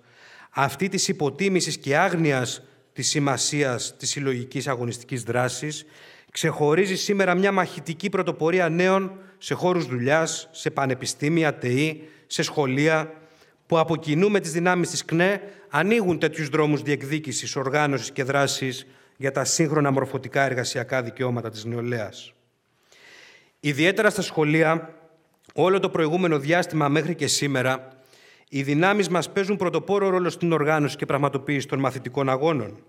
αυτή της υποτίμησης και άγνοιας της σημασίας της συλλογικής αγωνιστικής δράσης, ξεχωρίζει σήμερα μια μαχητική πρωτοπορία νέων σε χώρους δουλειάς, σε πανεπιστήμια, ΤΕΗ, σε σχολεία, που από κοινού με τις δυνάμεις της ΚΝΕ ανοίγουν τέτοιους δρόμους διεκδίκησης, οργάνωσης και δράσης για τα σύγχρονα μορφωτικά εργασιακά δικαιώματα της νεολαίας. Ιδιαίτερα στα σχολεία, όλο το προηγούμενο διάστημα μέχρι και σήμερα, οι δυνάμεις μας παίζουν πρωτοπόρο ρόλο στην οργάνωση και πραγματοποίηση των μαθητικών αγώνων,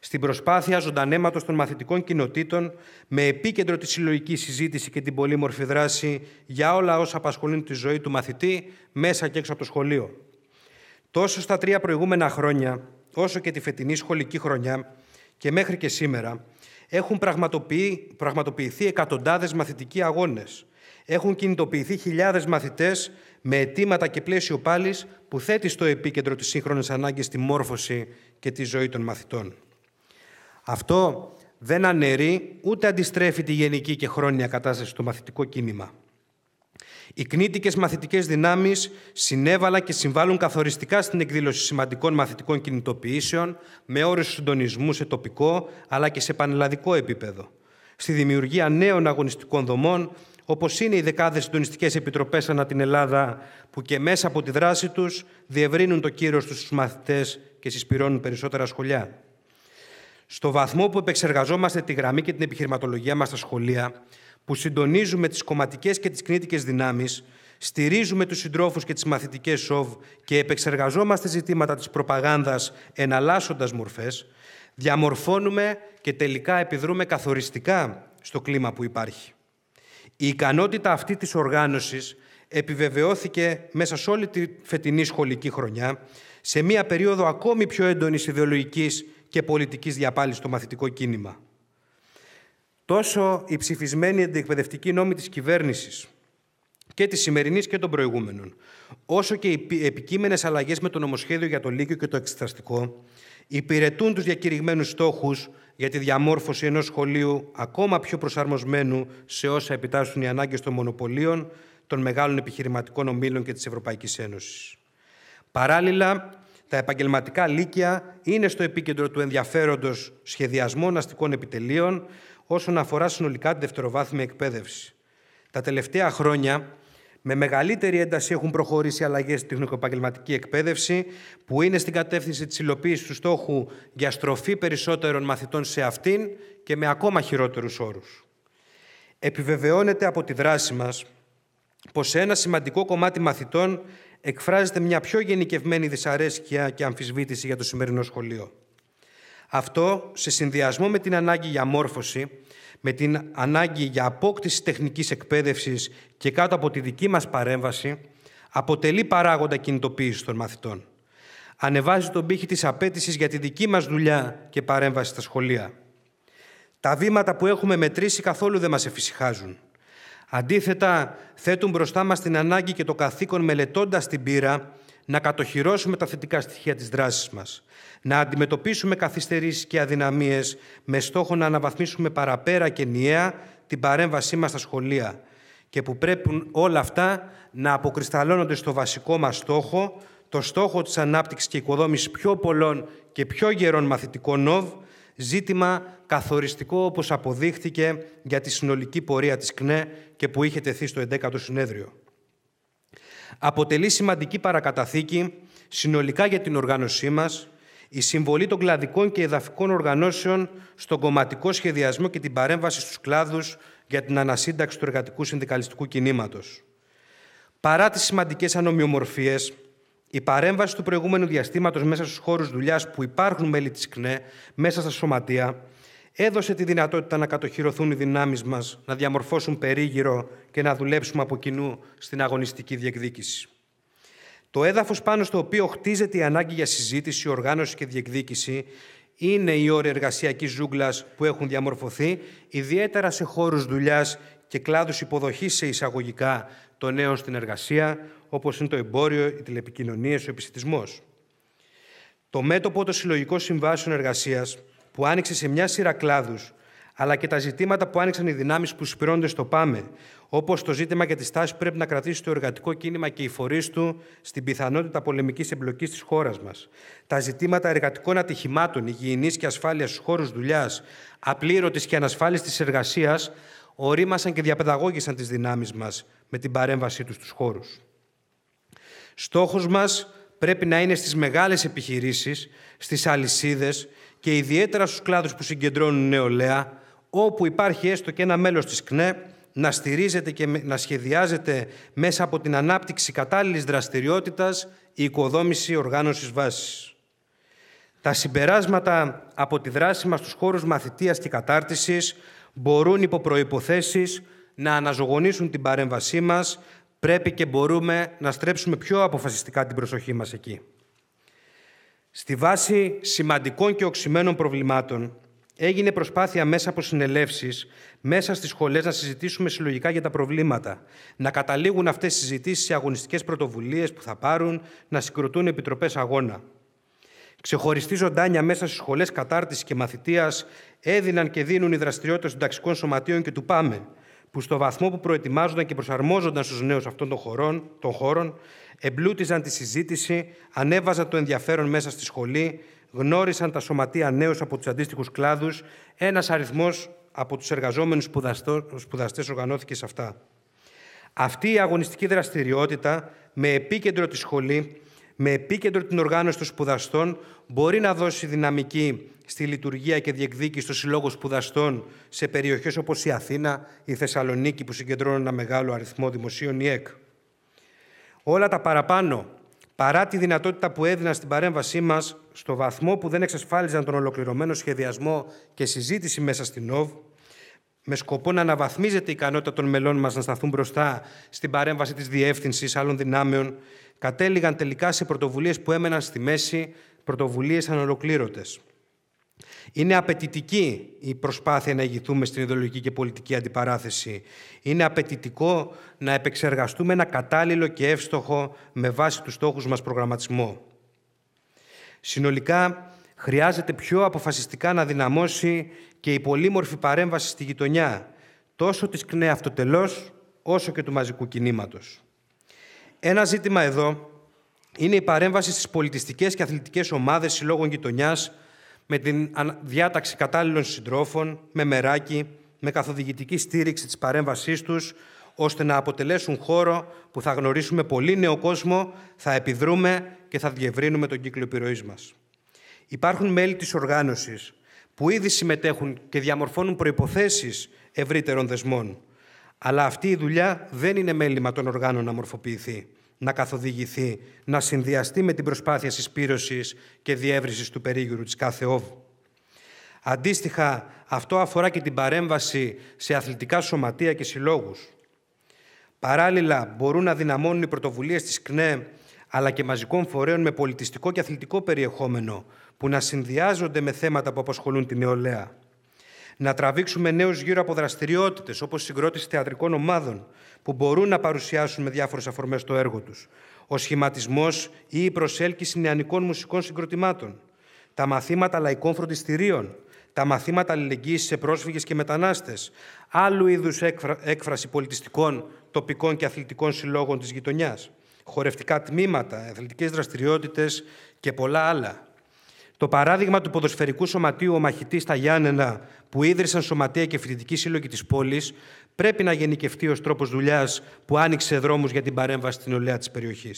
στην προσπάθεια ζωντανέματος των μαθητικών κοινοτήτων με επίκεντρο τη συλλογική συζήτηση και την πολύμορφη δράση για όλα όσα απασχολούν τη ζωή του μαθητή μέσα και έξω από το σχολείο. Τόσο στα τρία προηγούμενα χρόνια, όσο και τη φετινή σχολική χρονιά, και μέχρι και σήμερα έχουν πραγματοποιηθεί εκατοντάδες μαθητικοί αγώνες. Έχουν κινητοποιηθεί χιλιάδες μαθητές με αιτήματα και πλαίσιο πάλης που θέτει στο επίκεντρο της σύγχρονης ανάγκης τη μόρφωση και τη ζωή των μαθητών. Αυτό δεν αναιρεί ούτε αντιστρέφει τη γενική και χρόνια κατάσταση στο μαθητικό κίνημα. Οι κνήτικες μαθητικές δυνάμεις συνέβαλαν και συμβάλλουν καθοριστικά στην εκδήλωση σημαντικών μαθητικών κινητοποιήσεων με όρους συντονισμού σε τοπικό αλλά και σε πανελλαδικό επίπεδο. Στη δημιουργία νέων αγωνιστικών δομών, όπως είναι οι δεκάδες συντονιστικές επιτροπές ανά την Ελλάδα, που και μέσα από τη δράση τους διευρύνουν το κύρος τους στους μαθητές και συσπηρώνουν περισσότερα σχολιά. Στο βαθμό που επεξεργαζόμαστε τη γραμμή και την επιχειρηματολογία μας στα σχολεία, που συντονίζουμε τις κομματικές και τις κνητικές δυνάμεις, στηρίζουμε τους συντρόφους και τις μαθητικές ΣΟΒ και επεξεργαζόμαστε ζητήματα της προπαγάνδας εναλλάσσοντας μορφές, διαμορφώνουμε και τελικά επιδρούμε καθοριστικά στο κλίμα που υπάρχει. Η ικανότητα αυτή της οργάνωσης επιβεβαιώθηκε μέσα σε όλη τη φετινή σχολική χρονιά, σε μία περίοδο ακόμη πιο έντονης ιδεολογικής και πολιτικής διαπάλης στο μαθητικό κίνημα τόσο οι ψηφισμένοι αντιεκπαιδευτικοί νόμοι της κυβέρνησης και της σημερινής και των προηγούμενων, όσο και οι επικείμενες αλλαγές με το νομοσχέδιο για το Λύκειο και το Εξεταστικό, υπηρετούν τους διακηρυγμένους στόχους για τη διαμόρφωση ενός σχολείου ακόμα πιο προσαρμοσμένου σε όσα επιτάσσουν οι ανάγκες των μονοπωλίων, των μεγάλων επιχειρηματικών ομίλων και της Ευρωπαϊκής Ένωσης. Παράλληλα, τα επαγγελματικά λύκεια είναι στο επίκεντρο του ενδιαφέροντος σχεδιασμών αστικών επιτελείων όσον αφορά συνολικά τη δευτεροβάθμια εκπαίδευση. Τα τελευταία χρόνια, με μεγαλύτερη ένταση έχουν προχωρήσει αλλαγές στην τεχνικοπαγγελματική εκπαίδευση, που είναι στην κατεύθυνση της υλοποίησης του στόχου για στροφή περισσότερων μαθητών σε αυτήν και με ακόμα χειρότερους όρους. Επιβεβαιώνεται από τη δράση μας πως σε ένα σημαντικό κομμάτι μαθητών εκφράζεται μια πιο γενικευμένη δυσαρέσκεια και αμφισβήτηση για το σημερινό σχολείο. Αυτό σε συνδυασμό με την ανάγκη για μόρφωση, με την ανάγκη για απόκτηση τεχνικής εκπαίδευσης και κάτω από τη δική μας παρέμβαση, αποτελεί παράγοντα κινητοποίησης των μαθητών. Ανεβάζει τον πύχη της απέτησης για τη δική μας δουλειά και παρέμβαση στα σχολεία. Τα βήματα που έχουμε μετρήσει καθόλου δεν μας εφησυχάζουν. Αντίθετα, θέτουν μπροστά μας την ανάγκη και το καθήκον μελετώντας την πείρα να κατοχυρώσουμε τα θετικά στοιχεία της δράσης μας, να αντιμετωπίσουμε καθυστερήσεις και αδυναμίες με στόχο να αναβαθμίσουμε παραπέρα και ενιαία την παρέμβασή μας στα σχολεία και που πρέπει όλα αυτά να αποκρισταλώνονται στο βασικό μας στόχο, το στόχο της ανάπτυξης και οικοδόμησης πιο πολλών και πιο γερών μαθητικών νοβ, ζήτημα καθοριστικό όπως αποδείχθηκε για τη συνολική πορεία της ΚΝΕ και που είχε τεθεί στο 11ο συνέδριο αποτελεί σημαντική παρακαταθήκη συνολικά για την οργάνωσή μας η συμβολή των κλαδικών και εδαφικών οργανώσεων στον κομματικό σχεδιασμό και την παρέμβαση στους κλάδους για την ανασύνταξη του εργατικού συνδικαλιστικού κινήματος. Παρά τις σημαντικές ανομοιομορφίες, η παρέμβαση του προηγούμενου διαστήματος μέσα στους χώρους δουλειάς που υπάρχουν μέλη της ΚΝΕ μέσα στα σωματεία έδωσε τη δυνατότητα να κατοχυρωθούν οι δυνάμεις μας, να διαμορφώσουν περίγυρο και να δουλέψουμε από κοινού στην αγωνιστική διεκδίκηση. Το έδαφος πάνω στο οποίο χτίζεται η ανάγκη για συζήτηση, οργάνωση και διεκδίκηση είναι οι όροι εργασιακής ζούγκλας που έχουν διαμορφωθεί, ιδιαίτερα σε χώρους δουλειάς και κλάδους υποδοχής σε εισαγωγικά των νέων στην εργασία, όπως είναι το εμπόριο, οι τηλεπικοινωνίες, ο επιστημισμός. Το μέτωπο των συλλογικών συμβάσεων εργασίας που άνοιξε σε μια σειρά κλάδους, αλλά και τα ζητήματα που άνοιξαν οι δυνάμεις που συμπληρώνονται στο ΠΑΜΕ, όπως το ζήτημα για τη στάση που πρέπει να κρατήσει το εργατικό κίνημα και οι φορείς του στην πιθανότητα πολεμικής εμπλοκής της χώρας μας. τα ζητήματα εργατικών ατυχημάτων, υγιεινής και ασφάλειας στους χώρους δουλειάς, απλήρωτης και τη εργασίας ορίμασαν και διαπαιδαγώγησαν τις δυνάμεις μας με την παρέμβασή τους στους χώρους. Στόχος μας πρέπει να είναι στις μεγάλες επιχειρήσεις, στις αλυσίδες, και ιδιαίτερα στους κλάδους που συγκεντρώνουν νεολαία, όπου υπάρχει έστω και ένα μέλος της ΚΝΕ, να στηρίζεται και να σχεδιάζεται μέσα από την ανάπτυξη κατάλληλης δραστηριότητας η οικοδόμηση οργάνωσης βάσης. Τα συμπεράσματα από τη δράση μας στους χώρους μαθητείας και κατάρτισης μπορούν υπό προϋποθέσεις να αναζωογονήσουν την παρέμβασή μας, πρέπει και μπορούμε να στρέψουμε πιο αποφασιστικά την προσοχή μας εκεί. Στη βάση σημαντικών και οξυμένων προβλημάτων, έγινε προσπάθεια μέσα από συνελεύσεις, μέσα στις σχολές να συζητήσουμε συλλογικά για τα προβλήματα. Να καταλήγουν αυτές οι συζητήσεις σε αγωνιστικές πρωτοβουλίες που θα πάρουν, να συγκροτούν επιτροπές αγώνα. Ξεχωριστή ζωντάνια μέσα στις σχολές κατάρτισης και μαθητείας έδιναν και δίνουν οι δραστηριότητες των ταξικών σωματείων και του ΠΑΜΕ, που στο βαθμό που προετοιμάζονταν και προσαρμόζονταν στους νέους αυτών των χωρών, των χώρων, εμπλούτιζαν τη συζήτηση, ανέβαζαν το ενδιαφέρον μέσα στη σχολή, γνώρισαν τα σωματεία νέους από τους αντίστοιχους κλάδους, ένας αριθμός από τους εργαζόμενους σπουδαστές οργανώθηκε σε αυτά. Αυτή η αγωνιστική δραστηριότητα, με επίκεντρο τη σχολή, με επίκεντρο την οργάνωση των σπουδαστών, μπορεί να δώσει δυναμική στη λειτουργία και διεκδίκηση των συλλόγων σπουδαστών σε περιοχές όπως η Αθήνα, η Θεσσαλονίκη που συγκεντρώνουν ένα μεγάλο αριθμό δημοσίων ΙΕΚ. Όλα τα παραπάνω, παρά τη δυνατότητα που έδιναν στην παρέμβασή μας, στο βαθμό που δεν εξασφάλιζαν τον ολοκληρωμένο σχεδιασμό και συζήτηση μέσα στην ΟΒ, με σκοπό να αναβαθμίζεται η ικανότητα των μελών μας να σταθούν μπροστά στην παρέμβαση της διεύθυνσης άλλων δυνάμεων, κατέληγαν τελικά σε πρωτοβουλίες που έμεναν στη μέση, πρωτοβουλίες ανολοκλήρωτες. Είναι απαιτητική η προσπάθεια να ηγηθούμε στην ιδεολογική και πολιτική αντιπαράθεση. Είναι απαιτητικό να επεξεργαστούμε ένα κατάλληλο και εύστοχο με βάση τους στόχους μας προγραμματισμό. Συνολικά, χρειάζεται πιο αποφασιστικά να δυναμώσει και η πολύμορφη παρέμβαση στη γειτονιά, τόσο της ΚΝΕ αυτοτελώς, όσο και του μαζικού κινήματος. Ένα ζήτημα εδώ είναι η παρέμβαση στις πολιτιστικές και αθλητικές ομάδες συλλόγων γειτονιάς με την διάταξη κατάλληλων συντρόφων, με μεράκι, με καθοδηγητική στήριξη της παρέμβασής τους, ώστε να αποτελέσουν χώρο που θα γνωρίσουμε πολύ νέο κόσμο, θα επιδρούμε και θα διευρύνουμε τον κύκλο επιρροής μας. Υπάρχουν μέλη της οργάνωσης που ήδη συμμετέχουν και διαμορφώνουν προϋποθέσεις ευρύτερων δεσμών. Αλλά αυτή η δουλειά δεν είναι μέλημα των οργάνων να μορφοποιηθεί, να καθοδηγηθεί, να συνδυαστεί με την προσπάθεια συσπήρωσης και διεύρυνσης του περίγυρου της κάθε όβου. Αντίστοιχα, αυτό αφορά και την παρέμβαση σε αθλητικά σωματεία και συλλόγους. Παράλληλα, μπορούν να δυναμώνουν οι πρωτοβουλίες της ΚΝΕ αλλά και μαζικών φορέων με πολιτιστικό και αθλητικό περιεχόμενο που να συνδυάζονται με θέματα που απασχολούν τη νεολαία. Να τραβήξουμε νέους γύρω από δραστηριότητες όπως συγκρότηση θεατρικών ομάδων που μπορούν να παρουσιάσουν με διάφορες αφορμές το έργο τους. Ο σχηματισμός ή η προσέλκυση νεανικών μουσικών συγκροτημάτων. Τα μαθήματα λαϊκών φροντιστηρίων. Τα μαθήματα αλληλεγγύης σε πρόσφυγες και μετανάστες. Άλλου είδους έκφραση πολιτιστικών, τοπικών και αθλητικών συλλόγων της γειτονιάς. Χορευτικά τμήματα, αθλητικές δραστηριότητες και πολλά άλλα. Το παράδειγμα του ποδοσφαιρικού σωματείου Ο Μαχητής στα Γιάννενα, που ίδρυσαν σωματεία και φοιτητικοί σύλλογοι της πόλης, πρέπει να γενικευτεί ως τρόπος δουλειάς που άνοιξε δρόμους για την παρέμβαση στην ολέα της περιοχής.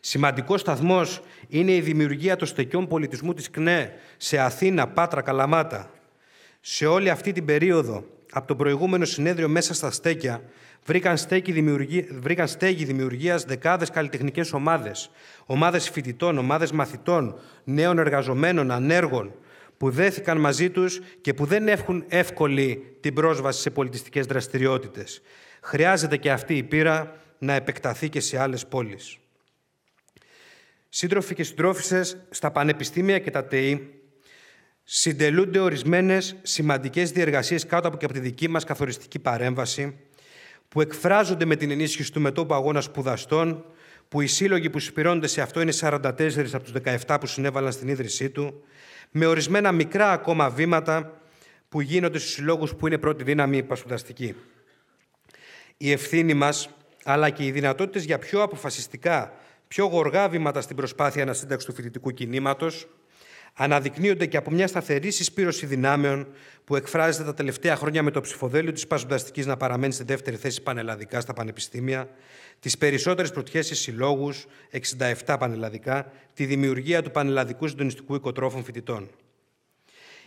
Σημαντικός σταθμός είναι η δημιουργία των στεκιών πολιτισμού της ΚΝΕ σε Αθήνα, Πάτρα, Καλαμάτα. Σε όλη αυτή την περίοδο, από το προηγούμενο συνέδριο μέσα στα στέκια Βρήκαν στέγη, δημιουργία, βρήκαν στέγη δημιουργίας δεκάδες καλλιτεχνικές ομάδες, ομάδες φοιτητών, ομάδες μαθητών, νέων εργαζομένων, ανέργων, που δέθηκαν μαζί τους και που δεν έχουν εύκολη την πρόσβαση σε πολιτιστικές δραστηριότητες. Χρειάζεται και αυτή η πείρα να επεκταθεί και σε άλλες πόλεις. Σύντροφοι και συντρόφισσες, στα πανεπιστήμια και τα ΤΕΗ συντελούνται ορισμένες σημαντικές διεργασίες κάτω από και από τη δική μας καθοριστική παρέμβαση, που εκφράζονται με την ενίσχυση του μετώπου αγώνας σπουδαστών, που οι σύλλογοι που συμπληρώνονται σε αυτό είναι 44 από τους 17 που συνέβαλαν στην ίδρυσή του, με ορισμένα μικρά ακόμα βήματα που γίνονται στους συλλόγους που είναι πρώτη δύναμη πασπουδαστική. Η ευθύνη μας, αλλά και οι δυνατότητες για πιο αποφασιστικά, πιο γοργά βήματα στην προσπάθεια ανασύνταξη του φοιτητικού κινήματος αναδεικνύονται και από μια σταθερή συσπήρωση δυνάμεων που εκφράζεται τα τελευταία χρόνια με το ψηφοδέλιο της Πασονταστικής να παραμένει στη δεύτερη θέση πανελλαδικά στα πανεπιστήμια, τις περισσότερες πρωτιέ σε συλλόγου, 67 πανελλαδικά, τη δημιουργία του Πανελλαδικού Συντονιστικού Οικοτρόφων Φοιτητών.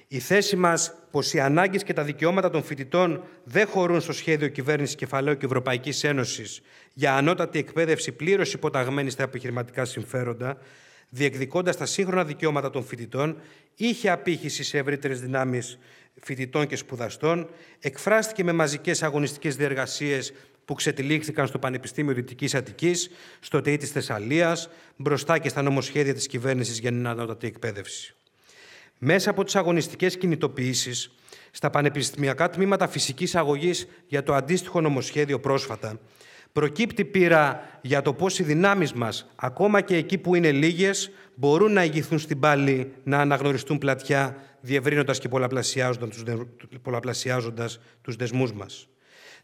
Η θέση μας πως οι ανάγκες και τα δικαιώματα των φοιτητών δεν χωρούν στο σχέδιο κυβέρνησης κεφαλαίου και Ευρωπαϊκής Ένωσης για ανώτατη εκπαίδευση πλήρως υποταγμένη στα επιχειρηματικά συμφέροντα διεκδικώντας τα σύγχρονα δικαιώματα των φοιτητών, είχε απήχηση σε ευρύτερες δυνάμεις φοιτητών και σπουδαστών, εκφράστηκε με μαζικές αγωνιστικές διεργασίες που ξετυλίχθηκαν στο Πανεπιστήμιο Δυτικής Αττικής, στο ΤΕΙ της Θεσσαλίας, μπροστά και στα νομοσχέδια της κυβέρνησης για την ανώτατη εκπαίδευση. Μέσα από τις αγωνιστικές κινητοποιήσεις, στα πανεπιστημιακά τμήματα φυσικής αγωγής για το αντίστοιχο νομοσχέδιο πρόσφατα, Προκύπτει πείρα για το πώς οι δυνάμεις μας, ακόμα και εκεί που είναι λίγες, μπορούν να ηγηθούν στην πάλη, να αναγνωριστούν πλατιά, διευρύνοντας και πολλαπλασιάζοντας τους δεσμούς μας.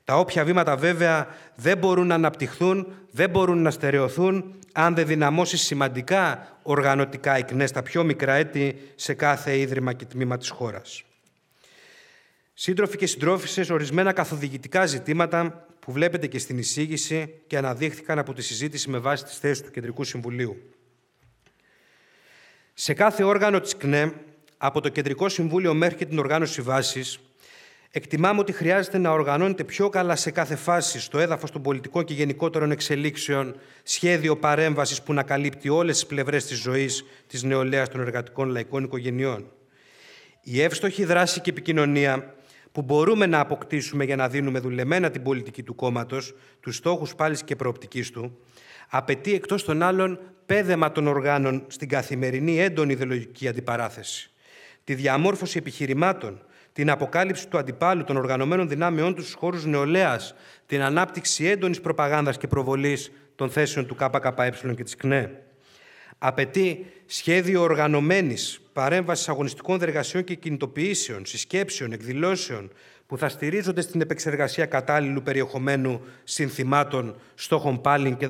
Τα όποια βήματα βέβαια δεν μπορούν να αναπτυχθούν, δεν μπορούν να στερεωθούν, αν δεν δυναμώσεις σημαντικά οργανωτικά εκνές τα πιο μικρά έτη σε κάθε ίδρυμα και τμήμα της χώρας. Σύντροφοι και συντρόφισσες, ορισμένα καθοδηγητικά ζητήματα που βλέπετε και στην εισήγηση και αναδείχθηκαν από τη συζήτηση με βάση τις θέσεις του Κεντρικού Συμβουλίου. Σε κάθε όργανο της ΚΝΕ, από το Κεντρικό Συμβούλιο μέχρι και την οργάνωση βάσης, εκτιμάμε ότι χρειάζεται να οργανώνεται πιο καλά σε κάθε φάση στο έδαφος των πολιτικών και γενικότερων εξελίξεων σχέδιο παρέμβασης που να καλύπτει όλες τις πλευρές της ζωής της νεολαίας των εργατικών λαϊκών οικογενειών. Η εύστοχη δράση και επικοινωνία που μπορούμε να αποκτήσουμε για να δίνουμε δουλεμένα την πολιτική του κόμματος, τους στόχους πάλι και προοπτικής του, απαιτεί εκτός των άλλων πέδεμα των οργάνων στην καθημερινή έντονη ιδεολογική αντιπαράθεση, τη διαμόρφωση επιχειρημάτων, την αποκάλυψη του αντιπάλου των οργανωμένων δυνάμεών τους στους χώρους νεολαίας, την ανάπτυξη έντονης προπαγάνδας και προβολής των θέσεων του ΚΚΕ και της ΚΝΕ Απαιτεί σχέδιο οργανωμένης παρέμβασης αγωνιστικών εργασιών και κινητοποιήσεων, συσκέψεων, εκδηλώσεων που θα στηρίζονται στην επεξεργασία κατάλληλου περιεχομένου συνθημάτων, στόχων, πάλι και,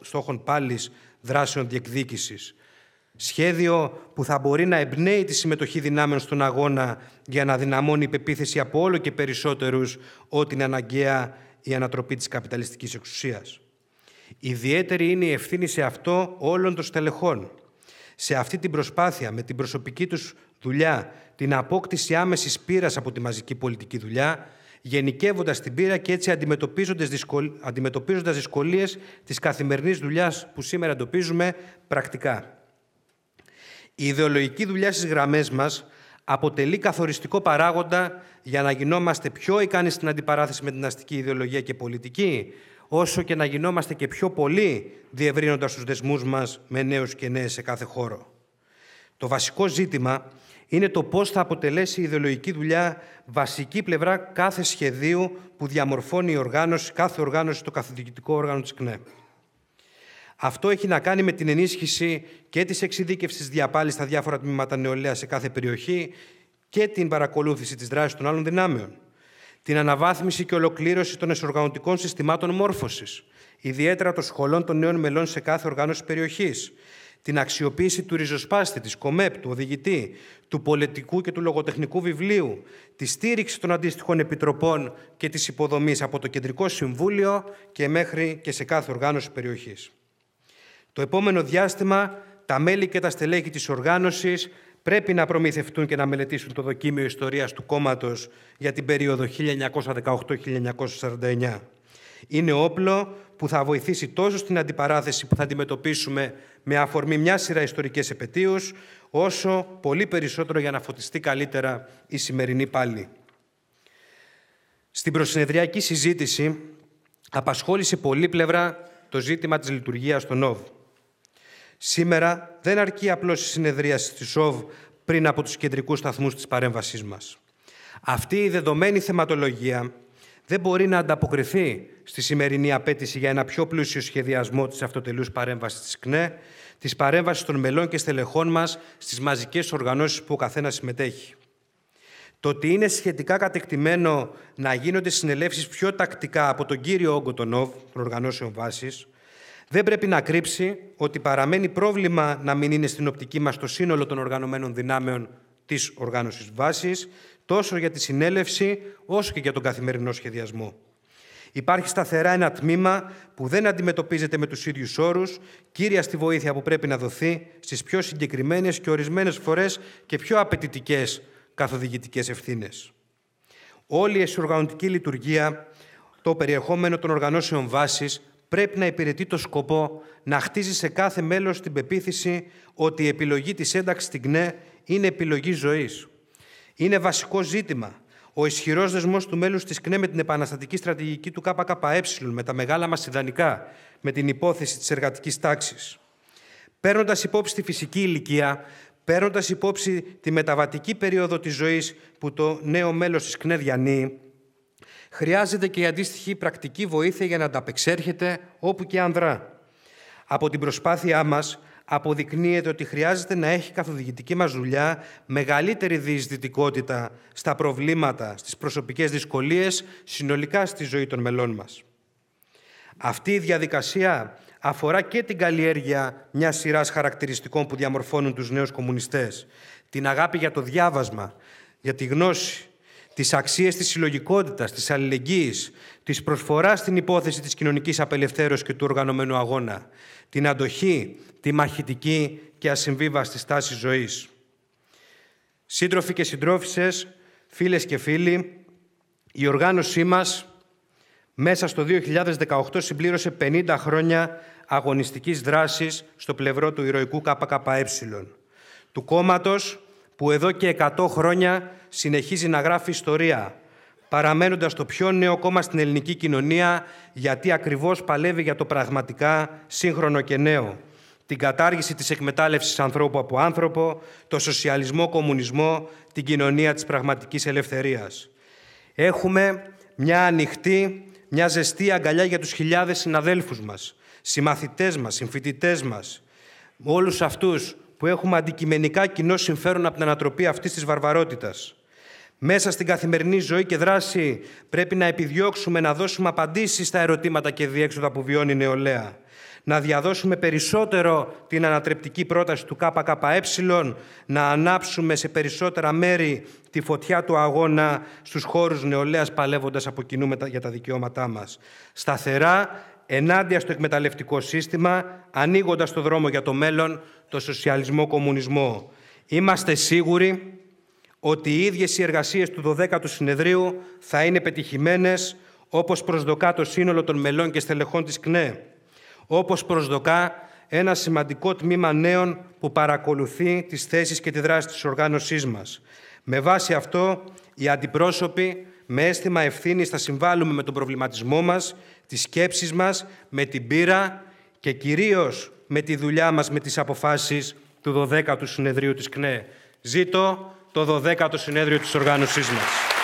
στόχων πάλης δράσεων διεκδίκησης. Σχέδιο που θα μπορεί να εμπνέει τη συμμετοχή δυνάμεων στον αγώνα για να δυναμώνει η πεποίθηση από όλο και περισσότερους ότι είναι αναγκαία η ανατροπή της καπιταλιστικής εξουσίας. Ιδιαίτερη είναι η ευθύνη σε αυτό όλων των στελεχών. Σε αυτή την προσπάθεια, με την προσωπική τους δουλειά, την απόκτηση άμεσης πείρας από τη μαζική πολιτική δουλειά, γενικεύοντας την πείρα και έτσι αντιμετωπίζοντας, δυσκολίες της καθημερινής δουλειάς που σήμερα εντοπίζουμε πρακτικά. Η ιδεολογική δουλειά στις γραμμές μας αποτελεί καθοριστικό παράγοντα για να γινόμαστε πιο ικανοί στην αντιπαράθεση με την αστική ιδεολογία και πολιτική, όσο και να γινόμαστε και πιο πολλοί, διευρύνοντας τους δεσμούς μας με νέους και νέες σε κάθε χώρο. Το βασικό ζήτημα είναι το πώς θα αποτελέσει η ιδεολογική δουλειά βασική πλευρά κάθε σχεδίου που διαμορφώνει η οργάνωση, κάθε οργάνωση, το καθοδηγητικό όργανο της ΚΝΕ. Αυτό έχει να κάνει με την ενίσχυση και της εξειδίκευσης διαπάλης στα διάφορα τμήματα νεολαία σε κάθε περιοχή και την παρακολούθηση της δράσης των άλλων δυνάμεων την αναβάθμιση και ολοκλήρωση των εσωργανωτικών συστημάτων μόρφωσης, ιδιαίτερα των σχολών των νέων μελών σε κάθε οργάνωση περιοχής, την αξιοποίηση του ριζοσπάστη, της ΚΟΜΕΠ, του οδηγητή, του πολιτικού και του λογοτεχνικού βιβλίου, τη στήριξη των αντίστοιχων επιτροπών και της υποδομής από το Κεντρικό Συμβούλιο και μέχρι και σε κάθε οργάνωση περιοχής. Το επόμενο διάστημα, τα μέλη και τα στελέχη της οργάνωσης πρέπει να προμηθευτούν και να μελετήσουν το δοκίμιο ιστορίας του κόμματος για την περίοδο 1918-1949. Είναι όπλο που θα βοηθήσει τόσο στην αντιπαράθεση που θα αντιμετωπίσουμε με αφορμή μια σειρά ιστορικές επαιτίους, όσο πολύ περισσότερο για να φωτιστεί καλύτερα η σημερινή πάλι. Στην προσυνεδριακή συζήτηση απασχόλησε πολύ πλευρά το ζήτημα της λειτουργίας των ΟΒ. Σήμερα δεν αρκεί απλώς η συνεδρίαση της ΣΟΒ πριν από τους κεντρικούς σταθμούς της παρέμβασής μας. Αυτή η δεδομένη θεματολογία δεν μπορεί να ανταποκριθεί στη σημερινή απέτηση για ένα πιο πλούσιο σχεδιασμό της αυτοτελούς παρέμβασης της ΚΝΕ, της παρέμβασης των μελών και στελεχών μας στις μαζικές οργανώσεις που ο καθένας συμμετέχει. Το ότι είναι σχετικά κατεκτημένο να γίνονται συνελεύσεις πιο τακτικά από τον κύριο όγκο των ΟΒ, των οργανώσεων βάσης. Δεν πρέπει να κρύψει ότι παραμένει πρόβλημα να μην είναι στην οπτική μας το σύνολο των οργανωμένων δυνάμεων της οργάνωσης βάσης, τόσο για τη συνέλευση όσο και για τον καθημερινό σχεδιασμό. Υπάρχει σταθερά ένα τμήμα που δεν αντιμετωπίζεται με τους ίδιους όρους, κύρια στη βοήθεια που πρέπει να δοθεί στις πιο συγκεκριμένες και ορισμένες φορές και πιο απαιτητικές καθοδηγητικές ευθύνες. Όλη η εσωργανωτική λειτουργία, το περιεχόμενο των οργανώσεων βάσης, πρέπει να υπηρετεί το σκοπό να χτίζει σε κάθε μέλος την πεποίθηση ότι η επιλογή της ένταξης στην ΚΝΕ είναι επιλογή ζωής. Είναι βασικό ζήτημα ο ισχυρός δεσμός του μέλους της ΚΝΕ με την επαναστατική στρατηγική του ΚΚΕ, με τα μεγάλα μας ιδανικά, με την υπόθεση της εργατικής τάξης. Παίρνοντας υπόψη τη φυσική ηλικία, παίρνοντας υπόψη τη μεταβατική περίοδο της ζωής που το νέο μέλος της ΚΝΕ διανύει, Χρειάζεται και η αντίστοιχη πρακτική βοήθεια για να ανταπεξέρχεται όπου και ανδρά. Από την προσπάθειά μας αποδεικνύεται ότι χρειάζεται να έχει καθοδηγητική μας δουλειά μεγαλύτερη διεισδυτικότητα στα προβλήματα, στις προσωπικές δυσκολίες, συνολικά στη ζωή των μελών μας. Αυτή η διαδικασία αφορά και την καλλιέργεια μιας σειράς χαρακτηριστικών που διαμορφώνουν τους νέους κομμουνιστές. Την αγάπη για το διάβασμα, για τη γνώση, τις αξίες της συλλογικότητας, της αλληλεγγύης, της προσφοράς στην υπόθεση της κοινωνικής απελευθέρωσης και του οργανωμένου αγώνα, την αντοχή, τη μαχητική και ασυμβίβαστη στάση ζωής. Σύντροφοι και συντρόφισσες, φίλες και φίλοι, η οργάνωσή μας μέσα στο 2018 συμπλήρωσε 50 χρόνια αγωνιστικής δράσης στο πλευρό του ηρωικού ΚΚΕ, του κόμματος που εδώ και 100 χρόνια συνεχίζει να γράφει ιστορία, παραμένοντας το πιο νέο κόμμα στην ελληνική κοινωνία, γιατί ακριβώς παλεύει για το πραγματικά σύγχρονο και νέο. Την κατάργηση της εκμετάλλευσης ανθρώπου από άνθρωπο, το σοσιαλισμό, κομμουνισμό, την κοινωνία της πραγματικής ελευθερίας. Έχουμε μια ανοιχτή, μια ζεστή αγκαλιά για τους χιλιάδες συναδέλφους μας, συμμαθητές μας, συμφοιτητές μας, όλους αυτούς που έχουμε αντικειμενικά κοινό συμφέρον από την ανατροπή αυτής της βαρβαρότητας. Μέσα στην καθημερινή ζωή και δράση πρέπει να επιδιώξουμε να δώσουμε απαντήσεις στα ερωτήματα και διέξοδα που βιώνει η νεολαία. Να διαδώσουμε περισσότερο την ανατρεπτική πρόταση του ΚΚΕ, να ανάψουμε σε περισσότερα μέρη τη φωτιά του αγώνα στους χώρους νεολαίας παλεύοντας από κοινού για τα δικαιώματά μας. Σταθερά, ενάντια στο εκμεταλλευτικό σύστημα, ανοίγοντας το δρόμο για το μέλλον, το σοσιαλισμό-κομμουνισμό. Είμαστε σίγουροι ότι οι ίδιες οι εργασίες του 12ου συνεδρίου θα είναι πετυχημένες, όπως προσδοκά το σύνολο των μελών και στελεχών της ΚΝΕ, όπως προσδοκά ένα σημαντικό τμήμα νέων που παρακολουθεί τις θέσεις και τη δράση της οργάνωσής μας. Με βάση αυτό, οι αντιπρόσωποι με αίσθημα ευθύνης θα συμβάλλουμε με τον προβληματισμό μας, τις σκέψεις μας, με την πείρα και κυρίως με τη δουλειά μας με τις αποφάσεις του 12ου Συνεδρίου της ΚΝΕ. Ζήτω το 12ο Συνέδριο της Οργάνωσής μας.